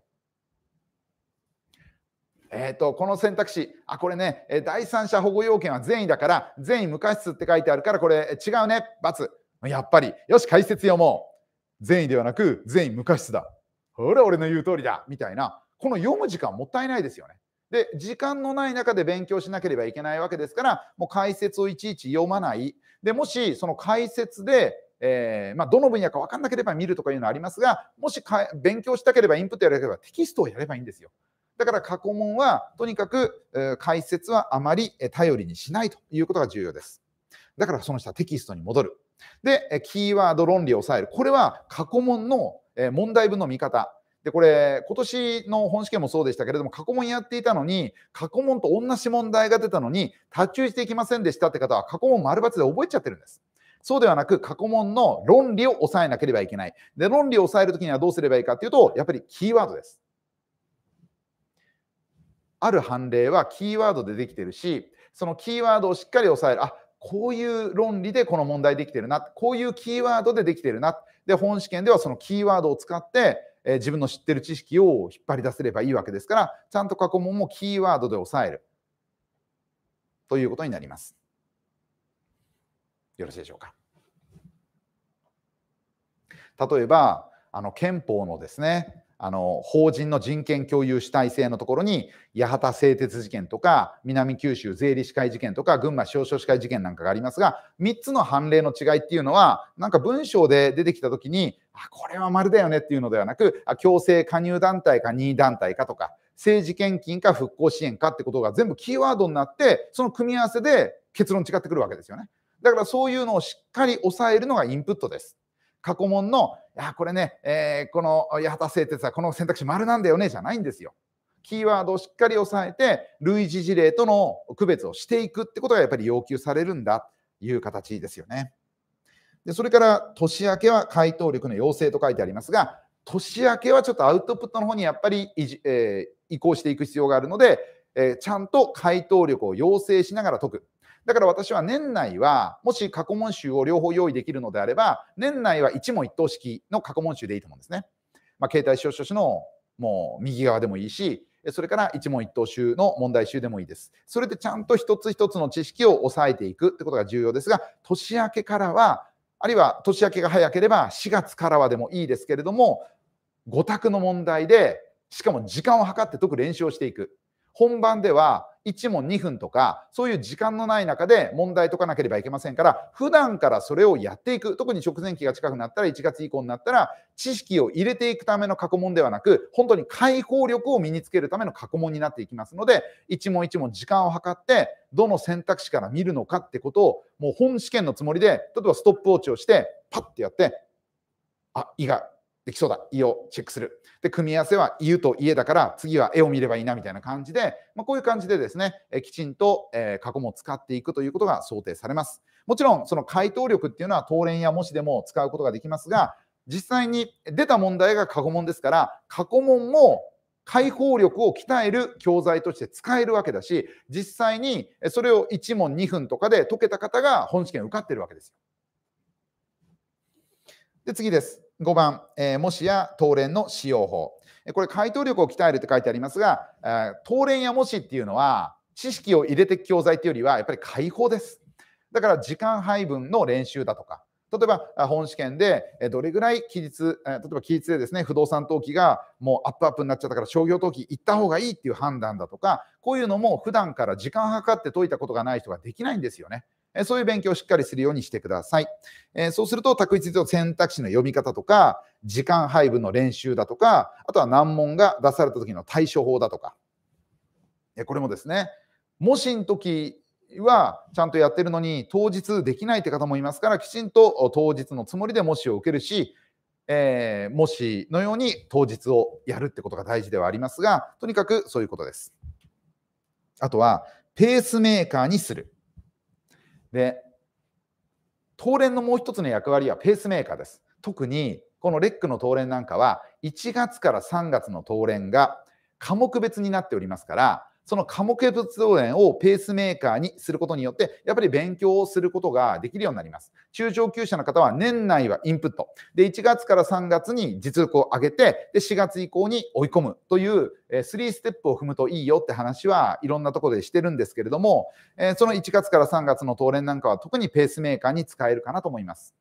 えーと、この選択肢、あこれね、第三者保護要件は善意だから、善意無過失って書いてあるから、これ違うね、×。やっぱり、よし、解説読もう。善意ではなく、善意無過失だ。ほら、俺の言う通りだ。みたいな、この読む時間もったいないですよね。で、時間のない中で勉強しなければいけないわけですから、もう解説をいちいち読まない。で、もしその解説で、えー、まあ、どの分野か分かんなければ見るとかいうのありますが、もし勉強したければインプットやればテキストをやればいいんですよ。だから過去問はとにかく、えー、解説はあまり頼りにしないということが重要です。だからその下テキストに戻る。で、キーワード論理を抑える。これは過去問の問題文の見方。でこれ今年の本試験もそうでしたけれども過去問やっていたのに過去問と同じ問題が出たのに卓球していきませんでしたって方は過去問丸×で覚えちゃってるんです。そうではなく過去問の論理を抑えなければいけない。で論理を抑えるときにはどうすればいいかというとやっぱりキーワードです。ある判例はキーワードでできてるしそのキーワードをしっかり抑えるあこういう論理でこの問題できてるなこういうキーワードでできてるなで本試験ではそのキーワードを使ってえ自分の知ってる知識を引っ張り出せればいいわけですから、ちゃんと過去問もキーワードで抑えるということになります。よろしいでしょうか。例えば、あの憲法のですね、あの法人の人権共有主体性のところに八幡製鉄事件とか南九州税理士会事件とか群馬少々司会事件なんかがありますが3つの判例の違いっていうのはなんか文章で出てきた時にあこれは丸だよねっていうのではなくあ強制加入団体か任意団体かとか政治献金か復興支援かってことが全部キーワードになってその組み合わせで結論違ってくるわけですよねだからそういうのをしっかり抑えるのがインプットです過去問のやこれね、えー、この八幡製鉄はこの選択肢丸なんだよねじゃないんですよ。キーワードをしっかり押さえて類似事例との区別をしていくってことがやっぱり要求されるんだという形ですよね。でそれから年明けは回答力の要請と書いてありますが年明けはちょっとアウトプットの方にやっぱり、えー、移行していく必要があるので、えー、ちゃんと回答力を要請しながら解くだから私は年内は、もし過去問集を両方用意できるのであれば、年内は一問一答式の過去問集でいいと思うんですね。まあ、携帯証書士のもう右側でもいいし、それから一問一答集の問題集でもいいです。それでちゃんと一つ一つの知識を抑えていくってことが重要ですが、年明けからは、あるいは年明けが早ければ4月からはでもいいですけれども、5択の問題で、しかも時間を計って解く練習をしていく。本番では1問2分とか、そういう時間のない中で問題解かなければいけませんから、普段からそれをやっていく。特に直前期が近くなったら、1月以降になったら、知識を入れていくための過去問ではなく、本当に解放力を身につけるための過去問になっていきますので、1問1問時間を計って、どの選択肢から見るのかってことを、もう本試験のつもりで、例えばストップウォッチをして、パッてやって、あ、意外できそうだ、胃をチェックする。で、組み合わせは胃と家だから、次は絵を見ればいいなみたいな感じで、まあ、こういう感じでですね、えきちんと、え過去も使っていくということが想定されます。もちろん、その回答力っていうのは、当連や模試でも使うことができますが、実際に出た問題が過去問ですから、過去問も解放力を鍛える教材として使えるわけだし、実際にそれを1問2分とかで解けた方が本試験受かってるわけですよ。で、次です。5番、えー、もしや当連の使用法。これ、回答力を鍛えるって書いてありますが、えー、当連やもしっていうのは、知識を入れて教材っていうよりは、やっぱり解放です。だから、時間配分の練習だとか、例えば本試験でどれぐらい期日、例えば期日でですね、不動産登記がもうアップアップになっちゃったから商業登記行った方がいいっていう判断だとか、こういうのも普段から時間計って解いたことがない人ができないんですよね。えそういう勉強をしっかりするようにしてください。えそうすると、択一の選択肢の読み方とか、時間配分の練習だとか、あとは難問が出された時の対処法だとか、えこれもですね、もしの時はちゃんとやってるのに当日できないって方もいますからきちんと当日のつもりで模試を受けるし、えー、模試のように当日をやるってことが大事ではありますがとにかくそういうことです。あとはペースメーカーにする。で、東連のもう一つの役割はペースメーカーです。特にこのレックの東連なんかは1月から3月の東連が科目別になっておりますからその科目別応援をペースメーカーにすることによって、やっぱり勉強をすることができるようになります。中上級者の方は年内はインプット。で、1月から3月に実力を上げて、で、4月以降に追い込むという、え3ステップを踏むといいよって話はいろんなところでしてるんですけれども、えその1月から3月の当連なんかは特にペースメーカーに使えるかなと思います。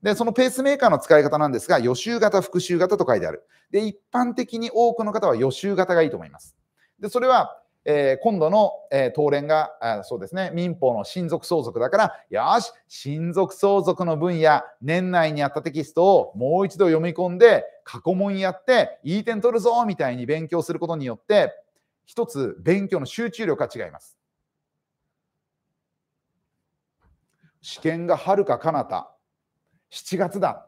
で、そのペースメーカーの使い方なんですが、予習型、復習型と書いてある。で、一般的に多くの方は予習型がいいと思います。で、それは、えー、今度の、えー、東連があ、そうですね、民法の親族相続だから、よし、親族相続の分野、年内にあったテキストをもう一度読み込んで、過去問やって、いい点取るぞみたいに勉強することによって、一つ、勉強の集中力が違います。試験がはるか彼方、7月だ、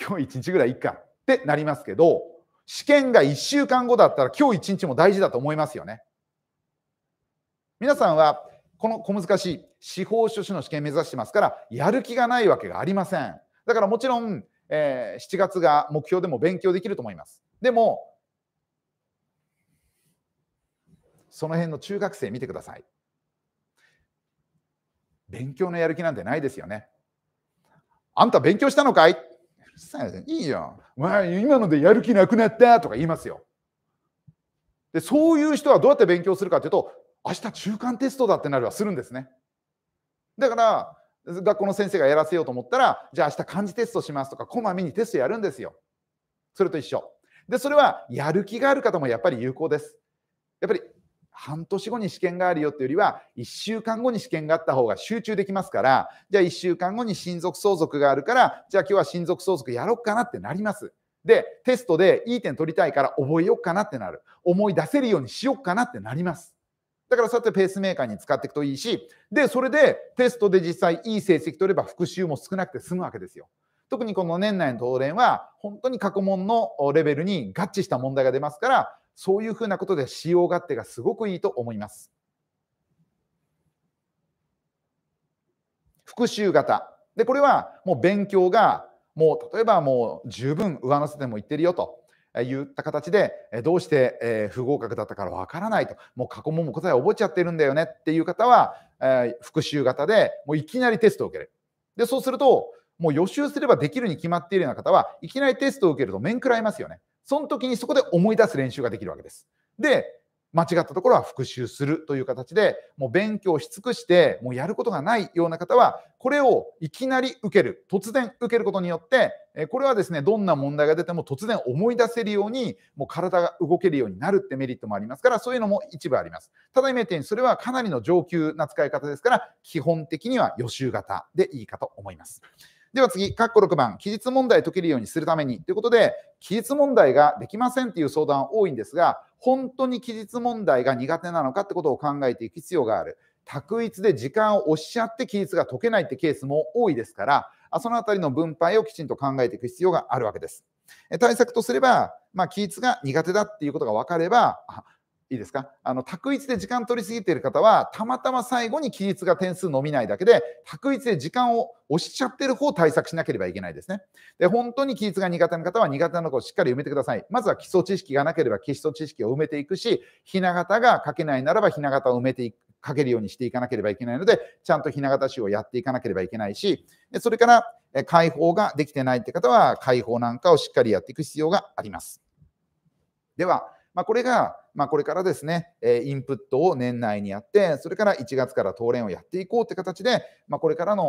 今日1日ぐらいいっかってなりますけど、試験が1週間後だったら今日1日も大事だと思いますよね。皆さんはこの小難しい司法書士の試験目指してますからやる気がないわけがありません。だからもちろん、えー、7月が目標でも勉強できると思います。でもその辺の中学生見てください。勉強のやる気なんてないですよね。あんた勉強したのかいさいいいじゃん。お前、今のでやる気なくなったとか言いますよ。で、そういう人はどうやって勉強するかというと、明日中間テストだってなるはするんですね。だから、学校の先生がやらせようと思ったら、じゃあ明日漢字テストしますとか、こまめにテストやるんですよ。それと一緒。で、それはやる気がある方もやっぱり有効です。やっぱり半年後に試験があるよっていうよりは、1週間後に試験があった方が集中できますから、じゃあ1週間後に親族相続があるから、じゃあ今日は親族相続やろうかなってなります。で、テストでいい点取りたいから覚えようかなってなる。思い出せるようにしようかなってなります。だからそうやってペースメーカーに使っていくといいし、で、それでテストで実際いい成績取れば復習も少なくて済むわけですよ。特にこの年内の答練は本当に過去問のレベルに合致した問題が出ますからそういうふうなことで使用勝手がすごくいいと思います。復習型。で、これはもう勉強が、もう例えばもう十分上乗せでも言ってるよと言った形で、どうして不合格だったからわからないと、もう過去問も答え覚えちゃってるんだよねっていう方は、復習型でもういきなりテストを受ける。で、そうすると、もう予習すればできるに決まっているような方は、いきなりテストを受けると面食らいますよね。その時にそこで思い出す練習ができるわけです。で、間違ったところは復習するという形で、もう勉強し尽くして、もうやることがないような方は、これをいきなり受ける、突然受けることによって、これはですね、どんな問題が出ても突然思い出せるように、もう体が動けるようになるってメリットもありますから、そういうのも一部あります。ただ今言ったに、それはかなりの上級な使い方ですから、基本的には予習型でいいかと思います。では次、括弧6番、期日問題解けるようにするためにということで、期日問題ができませんという相談多いんですが、本当に期日問題が苦手なのかってことを考えていく必要がある。択一で時間を押しちゃって期日が解けないってケースも多いですから、そのあたりの分配をきちんと考えていく必要があるわけです。対策とすれば、まあ、期日が苦手だっていうことが分かれば、いいですかあの、択一で時間取りすぎている方は、たまたま最後に期日が点数伸びないだけで、択一で時間を押しちゃってる方を対策しなければいけないですね。で、本当に期日が苦手な方は苦手なことをしっかり埋めてください。まずは基礎知識がなければ基礎知識を埋めていくし、ひな形が書けないならばひな形を埋めていく。書けるようにしていかなければいけないので、ちゃんとひな形集をやっていかなければいけないし、それから解放ができてないって方は、解放なんかをしっかりやっていく必要があります。では、まあ、これが、まあ、これからですね、えインプットを年内にやって、それから1月から当連をやっていこうって形で、まあ、これからの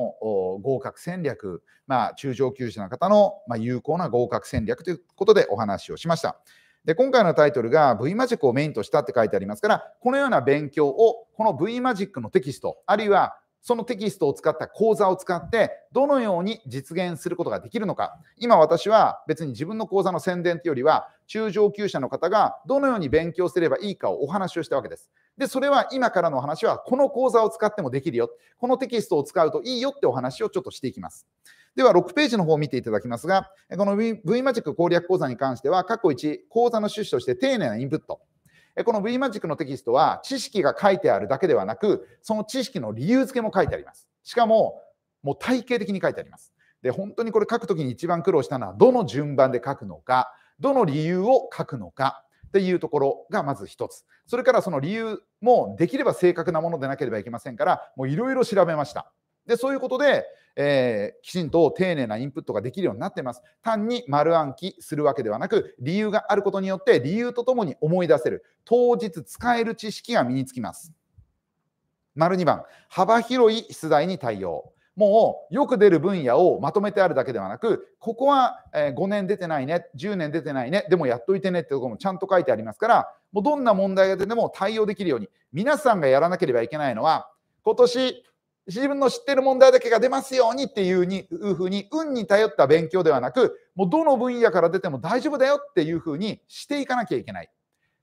合格戦略、まあ、中上級者の方の、ま有効な合格戦略ということでお話をしました。で、今回のタイトルが V マジックをメインとしたって書いてありますから、このような勉強を、この V マジックのテキスト、あるいはそのテキストを使った講座を使って、どのように実現することができるのか。今私は別に自分の講座の宣伝というよりは、中上級者の方がどのように勉強すればいいかをお話をしたわけです。で、それは今からのお話は、この講座を使ってもできるよ。このテキストを使うといいよってお話をちょっとしていきます。では、6ページの方を見ていただきますが、この V マジック攻略講座に関しては、過去1、講座の趣旨として丁寧なインプット。この V マジックのテキストは知識が書いてあるだけではなく、その知識の理由付けも書いてあります。しかも、もう体系的に書いてあります。で、本当にこれ書くときに一番苦労したのは、どの順番で書くのか、どの理由を書くのかっていうところがまず一つ。それからその理由もできれば正確なものでなければいけませんから、もういろいろ調べました。でそういうことで、えー、きちんと丁寧なインプットができるようになってます。単に丸暗記するわけではなく、理由があることによって理由とともに思い出せる、当日使える知識が身につきます。丸2番、幅広い出題に対応。もうよく出る分野をまとめてあるだけではなく、ここは5年出てないね、10年出てないね、でもやっといてねってところもちゃんと書いてありますから、もうどんな問題が出ても対応できるように、皆さんがやらなければいけないのは、今年自分の知ってる問題だけが出ますようにっていういうふうに運に頼った勉強ではなくもうどの分野から出ても大丈夫だよっていうふうにしていかなきゃいけない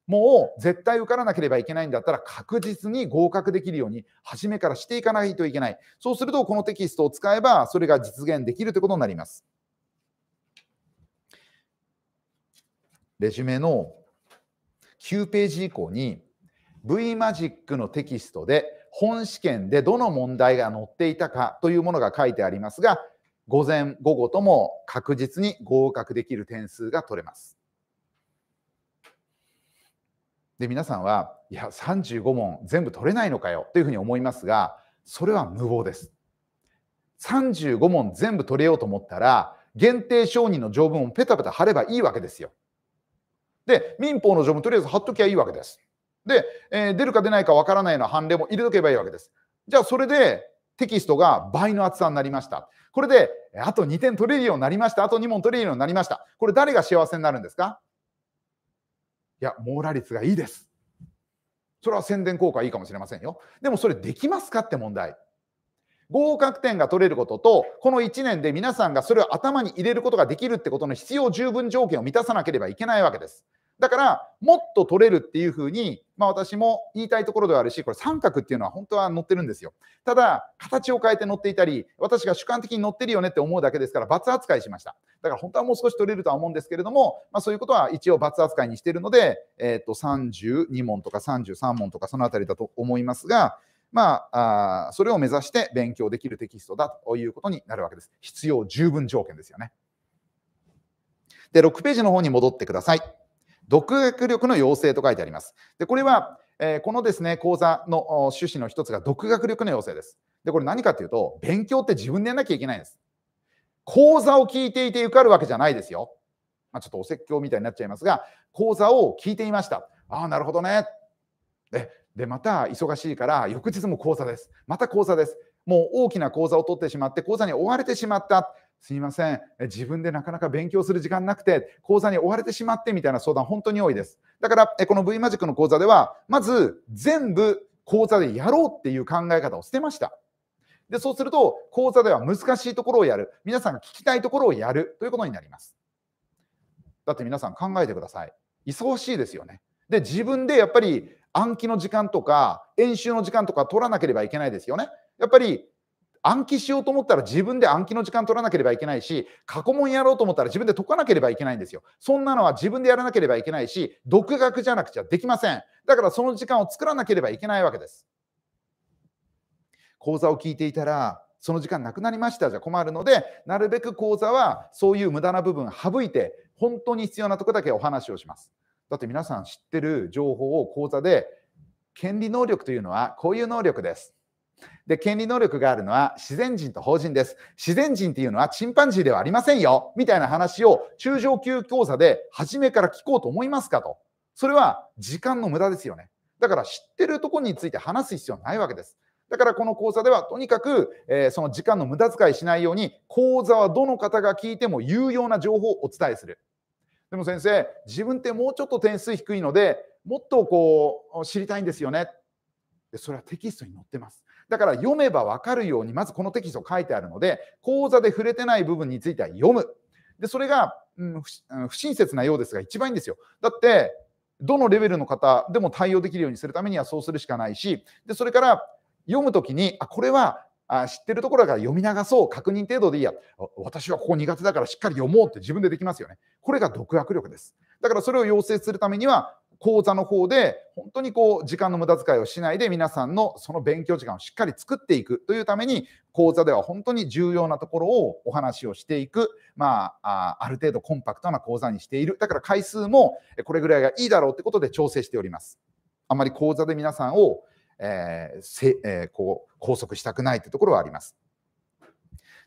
もう絶対受からなければいけないんだったら確実に合格できるように初めからしていかないといけないそうするとこのテキストを使えばそれが実現できるということになりますレジュメの9ページ以降に V マジックのテキストで本試験でどの問題が載っていたかというものが書いてありますが、午前、午後とも確実に合格できる点数が取れます。で、皆さんは、いや、35問全部取れないのかよというふうに思いますが、それは無謀です。35問全部取れようと思ったら、限定承認の条文をペタペタ貼ればいいわけですよ。で、民法の条文とりあえず貼っときゃいいわけです。で、えー、出るか出ないかわからないような判例も入れとけばいいわけです。じゃあ、それでテキストが倍の厚さになりました。これで、あと2点取れるようになりました。あと2問取れるようになりました。これ誰が幸せになるんですかいや、網羅率がいいです。それは宣伝効果いいかもしれませんよ。でもそれできますかって問題。合格点が取れることと、この1年で皆さんがそれを頭に入れることができるってことの必要十分条件を満たさなければいけないわけです。だから、もっと取れるっていうふうにまあ、私も言いたいところではあるし、これ三角っていうのは本当は載ってるんですよ。ただ、形を変えて載っていたり、私が主観的に載ってるよねって思うだけですから、罰扱いしました。だから本当はもう少し取れるとは思うんですけれども、まあ、そういうことは一応罰扱いにしてるので、えっ、ー、と、32問とか33問とかそのあたりだと思いますが、まあ、あそれを目指して勉強できるテキストだということになるわけです。必要十分条件ですよね。で、6ページの方に戻ってください。独学力の養成と書いてあります。でこれは、えー、このですね講座の趣旨の一つが独学力の養成です。でこれ何かっていうと勉強って自分でやらなきゃいけないんです。講座を聞いていて受かるわけじゃないですよ。まあ、ちょっとお説教みたいになっちゃいますが講座を聞いていました。ああなるほどね。ででまた忙しいから翌日も講座です。また講座です。もう大きな講座を取ってしまって講座に追われてしまった。すいません、自分でなかなか勉強する時間なくて、講座に追われてしまってみたいな相談、本当に多いです。だから、この V マジックの講座では、まず全部講座でやろうっていう考え方を捨てました。で、そうすると、講座では難しいところをやる、皆さんが聞きたいところをやるということになります。だって皆さん考えてください。忙しいですよね。で、自分でやっぱり暗記の時間とか、演習の時間とか取らなければいけないですよね。やっぱり暗記しようと思ったら自分で暗記の時間取らなければいけないし、過去問やろうと思ったら自分で解かなければいけないんですよ。そんなのは自分でやらなければいけないし、独学じゃなくちゃできません。だからその時間を作らなければいけないわけです。講座を聞いていたら、その時間なくなりましたじゃ困るので、なるべく講座はそういう無駄な部分省いて、本当に必要なとこだけお話をします。だって皆さん知ってる情報を講座で、権利能力というのはこういう能力です。で、権利能力があるのは自然人と法人です。自然人っていうのはチンパンジーではありませんよ。みたいな話を中上級講座で初めから聞こうと思いますかと。それは時間の無駄ですよね。だから知ってるとこについて話す必要ないわけです。だからこの講座ではとにかく、えー、その時間の無駄遣いしないように講座はどの方が聞いても有用な情報をお伝えする。でも先生、自分ってもうちょっと点数低いのでもっとこう知りたいんですよね。でそれはテキストに載ってます。だから読めば分かるように、まずこのテキスト書いてあるので、講座で触れてない部分については読む。で、それが、うん、不親切なようですが、一番いいんですよ。だって、どのレベルの方でも対応できるようにするためにはそうするしかないし、でそれから読むときに、あ、これはあ知ってるところだから読み流そう、確認程度でいいや、私はここ苦手だからしっかり読もうって自分でできますよね。これが独学力です。だからそれを要請するためには、講座の方で本当にこう時間の無駄遣いをしないで皆さんのその勉強時間をしっかり作っていくというために講座では本当に重要なところをお話をしていく、まあ、ある程度コンパクトな講座にしているだから回数もこれぐらいがいいだろうってことで調整しております。あまり講座で皆さんを、えー、せえー、こう拘束したくないというところはあります。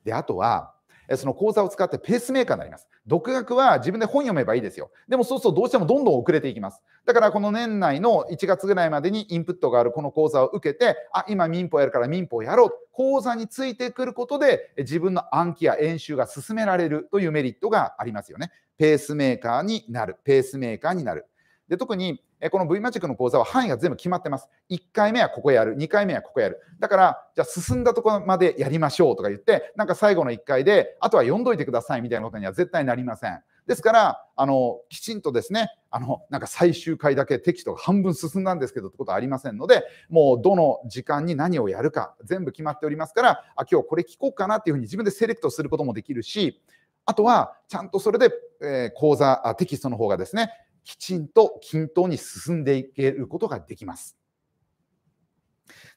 であとはその講座を使ってペースメーカーになります。独学は自分で本読めばいいですよ。でもそうするとどうしてもどんどん遅れていきます。だからこの年内の1月ぐらいまでにインプットがあるこの講座を受けて、あ、今民法やるから民法やろう。講座についてくることで自分の暗記や演習が進められるというメリットがありますよね。ペースメーカーになる。ペースメーカーになる。で特にこの V マジックの講座は範囲が全部決まってます。1回目はここやる、2回目はここやる。だから、じゃあ進んだところまでやりましょうとか言って、なんか最後の1回で、あとは読んどいてくださいみたいなことには絶対なりません。ですから、あのきちんとですね、あのなんか最終回だけテキストが半分進んだんですけどってことはありませんので、もうどの時間に何をやるか、全部決まっておりますから、あ今日これ聞こうかなっていうふうに自分でセレクトすることもできるし、あとは、ちゃんとそれで、え講座テキストの方がですね、きちんと均等に進んでいけることができます。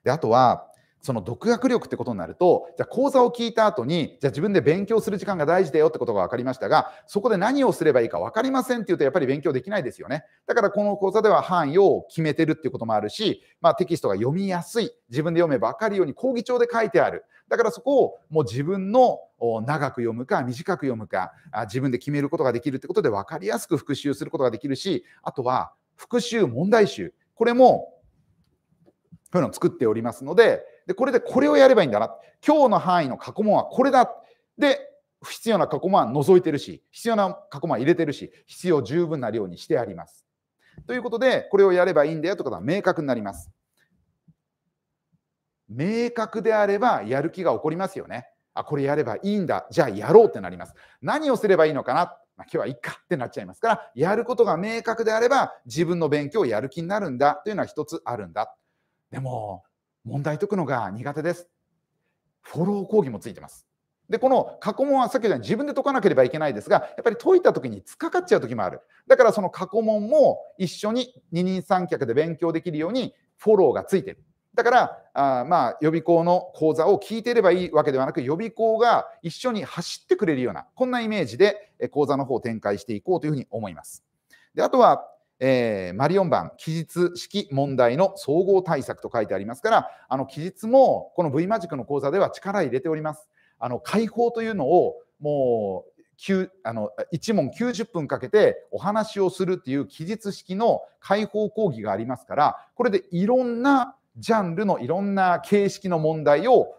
であとはその独学力ってことになるとじゃあ講座を聞いた後にじゃあ自分で勉強する時間が大事だよってことが分かりましたがそこで何をすればいいか分かりませんっていうとやっぱり勉強できないですよねだからこの講座では範囲を決めてるっていうこともあるし、まあ、テキストが読みやすい自分で読めば分かるように講義帳で書いてあるだからそこをもう自分の長く読むか短く読むか自分で決めることができるってことで分かりやすく復習することができるしあとは復習問題集これもこういうのを作っておりますのででこれでこれをやればいいんだな今日の範囲の過去問はこれだで不必要な過去問は除いてるし必要な過去問は入れてるし必要十分な量にしてあります。ということでこれをやればいいんだよということは明確になります。明確であればやる気が起こりますよね。あ、これやればいいんだ。じゃあやろうってなります。何をすればいいのかな。まあ、今日はいっかってなっちゃいますから、やることが明確であれば自分の勉強をやる気になるんだというのは一つあるんだ。でも、問題解くのが苦手です。フォロー講義もついてます。で、この過去問はさっき言ったように自分で解かなければいけないですが、やっぱり解いた時に突っかかっちゃう時もある。だからその過去問も一緒に二人三脚で勉強できるようにフォローがついてる。だから、あまあ、予備校の講座を聞いていればいいわけではなく、予備校が一緒に走ってくれるような、こんなイメージで講座の方を展開していこうというふうに思います。であとは、えー、マリオン版、期日式問題の総合対策と書いてありますから、あの記述もこの V マジックの講座では力入れております。あの解放というのをもうあの1問90分かけてお話をするっていう記述式の解放講義がありますからこれでいろんなジャンルのいろんな形式の問題を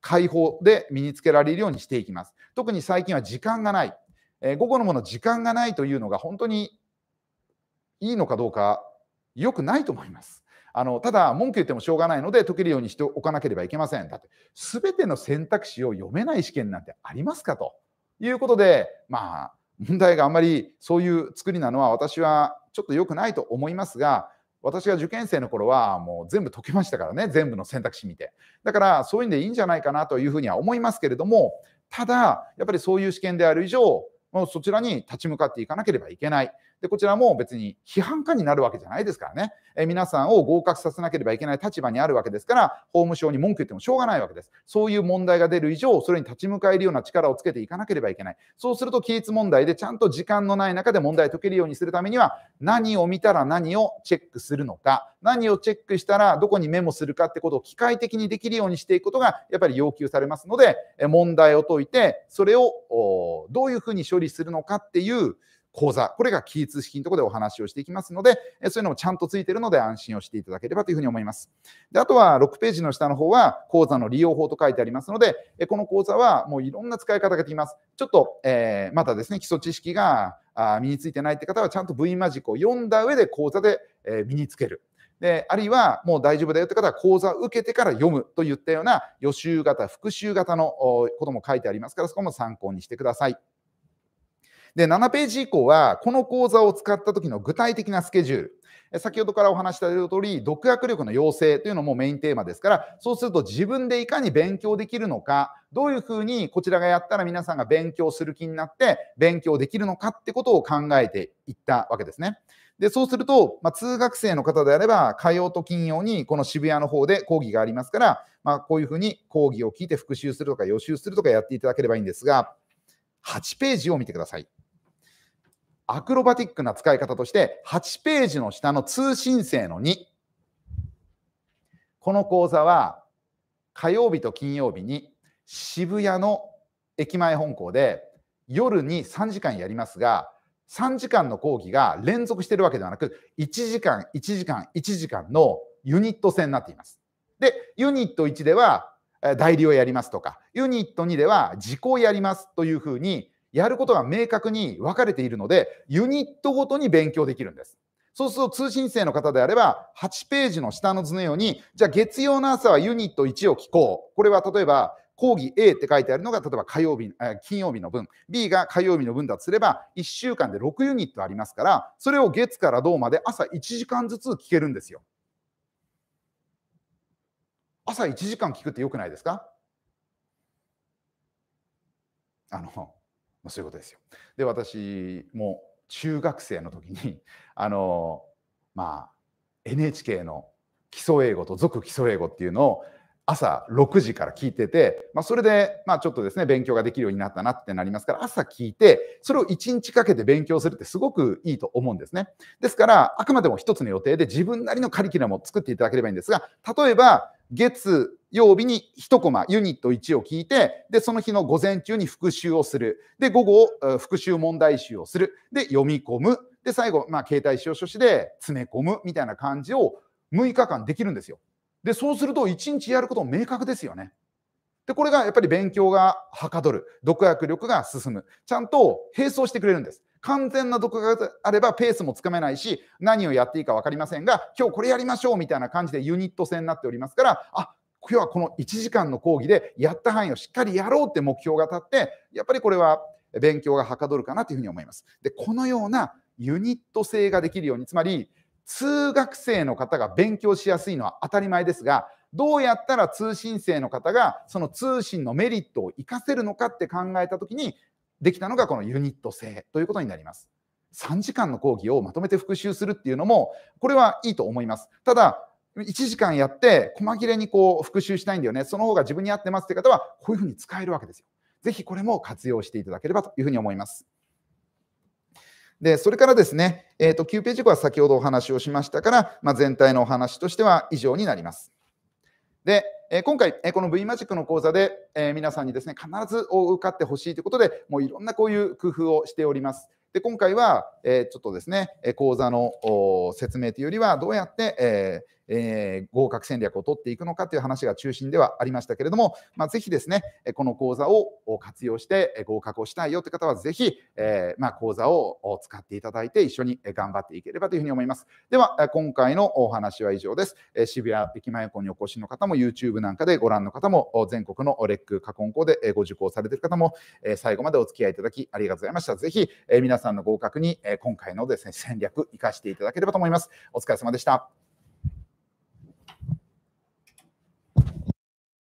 解放で身につけられるようにしていきます。特に最近は時間がない。えー、午後のもの時間がないというのが本当にいいのかどうか良くないと思います。あのただ文句言ってもしょうがないので解けるようにしておかなければいけません。だって全ての選択肢を読めない試験なんてありますかということでまあ問題があんまりそういう作りなのは私はちょっと良くないと思いますが私が受験生の頃はもう全部解けましたからね全部の選択肢見てだからそういうんでいいんじゃないかなというふうには思いますけれどもただやっぱりそういう試験である以上そちらに立ち向かっていかなければいけないで、こちらも別に批判家になるわけじゃないですからね。え皆さんを合格させなければいけない立場にあるわけですから、法務省に文句言ってもしょうがないわけです。そういう問題が出る以上、それに立ち向かえるような力をつけていかなければいけない。そうすると、規律問題でちゃんと時間のない中で問題解けるようにするためには、何を見たら何をチェックするのか、何をチェックしたらどこにメモするかってことを機械的にできるようにしていくことが、やっぱり要求されますので、問題を解いて、それをどういうふうに処理するのかっていう、口座、これが起立式のところでお話をしていきますので、そういうのもちゃんとついているので安心をしていただければというふうに思います。であとは6ページの下の方は口座の利用法と書いてありますので、この講座はもういろんな使い方ができます。ちょっと、えー、まだですね、基礎知識が身についてないって方はちゃんと V マジックを読んだ上で講座で身につける。であるいはもう大丈夫だよって方は講座を受けてから読むといったような予習型、復習型のことも書いてありますから、そこも参考にしてください。で、7ページ以降は、この講座を使った時の具体的なスケジュール、先ほどからお話した通り、独学力の養成というのもメインテーマですから、そうすると自分でいかに勉強できるのか、どういうふうにこちらがやったら皆さんが勉強する気になって、勉強できるのかってことを考えていったわけですね。で、そうすると、まあ、通学生の方であれば、火曜と金曜にこの渋谷の方で講義がありますから、まあ、こういうふうに講義を聞いて復習するとか予習するとかやっていただければいいんですが、8ページを見てください。アクロバティックな使い方として、8ページの下の通信制の2。この講座は、火曜日と金曜日に渋谷の駅前本校で夜に3時間やりますが、3時間の講義が連続してるわけではなく、1時間、1時間、1時間のユニット制になっています。で、ユニット1では代理をやりますとか、ユニット2では時効やりますというふうに、やることが明確に分かれているので、ユニットごとに勉強できるんです。そうすると通信生の方であれば、8ページの下の図のように、じゃあ月曜の朝はユニット1を聞こう。これは例えば、講義 A って書いてあるのが、例えば火曜日、金曜日の分、B が火曜日の分だとすれば、1週間で6ユニットありますから、それを月から銅まで朝1時間ずつ聞けるんですよ。朝1時間聞くってよくないですかあの、まあ、そういうことですよ。で私も中学生の時にあのまあ NHK の基礎英語と続基礎英語っていうのを朝6時から聞いてて、まあ、それで、まあ、ちょっとですね勉強ができるようになったなってなりますから朝聞いてそれを1日かけて勉強するってすごくいいと思うんですねですからあくまでも1つの予定で自分なりのカリキュラムを作っていただければいいんですが例えば月曜日に1コマ、ユニット1を聞いて、で、その日の午前中に復習をする。で、午後、復習問題集をする。で、読み込む。で、最後、まあ、携帯使用書士で詰め込むみたいな感じを6日間できるんですよ。で、そうすると1日やることも明確ですよね。で、これがやっぱり勉強がはかどる。独学力が進む。ちゃんと並走してくれるんです。完全な独学があればペースもつかめないし、何をやっていいか分かりませんが、今日これやりましょうみたいな感じでユニット戦になっておりますから、あ今日はこの1時間の講義でやった範囲をしっかりやろうって目標が立って、やっぱりこれは勉強がはかどるかなというふうに思います。で、このようなユニット性ができるように、つまり通学生の方が勉強しやすいのは当たり前ですが、どうやったら通信生の方がその通信のメリットを活かせるのかって考えた時にできたのがこのユニット性ということになります。3時間の講義をまとめて復習するっていうのもこれはいいと思います。ただ1時間やって細切れにこう復習したいんだよねその方が自分に合ってますって方はこういうふうに使えるわけですよ。ぜひこれも活用していただければというふうに思います。で、それからですね、えーと、と9ページ後は先ほどお話をしましたから、まあ、全体のお話としては以上になります。で、えー、今回、えー、この V マジックの講座で、えー、皆さんにですね、必ず受かってほしいということで、もういろんなこういう工夫をしております。で、今回は、えちょっとですね、講座の説明というよりは、どうやって、えーえー、合格戦略を取っていくのかという話が中心ではありましたけれども、まあ、ぜひですね、この講座を活用して合格をしたいよという方は、ぜひ、えー、まあ、講座を使っていただいて、一緒に頑張っていければというふうに思います。では、今回のお話は以上です。渋谷駅前横にお越しの方も、YouTube なんかでご覧の方も、全国のレック過去校でご受講されている方も、最後までお付き合いいただきありがとうございました。ぜひ、皆さんの合格に今回のですね、戦略、生かしていただければと思います。お疲れ様でした。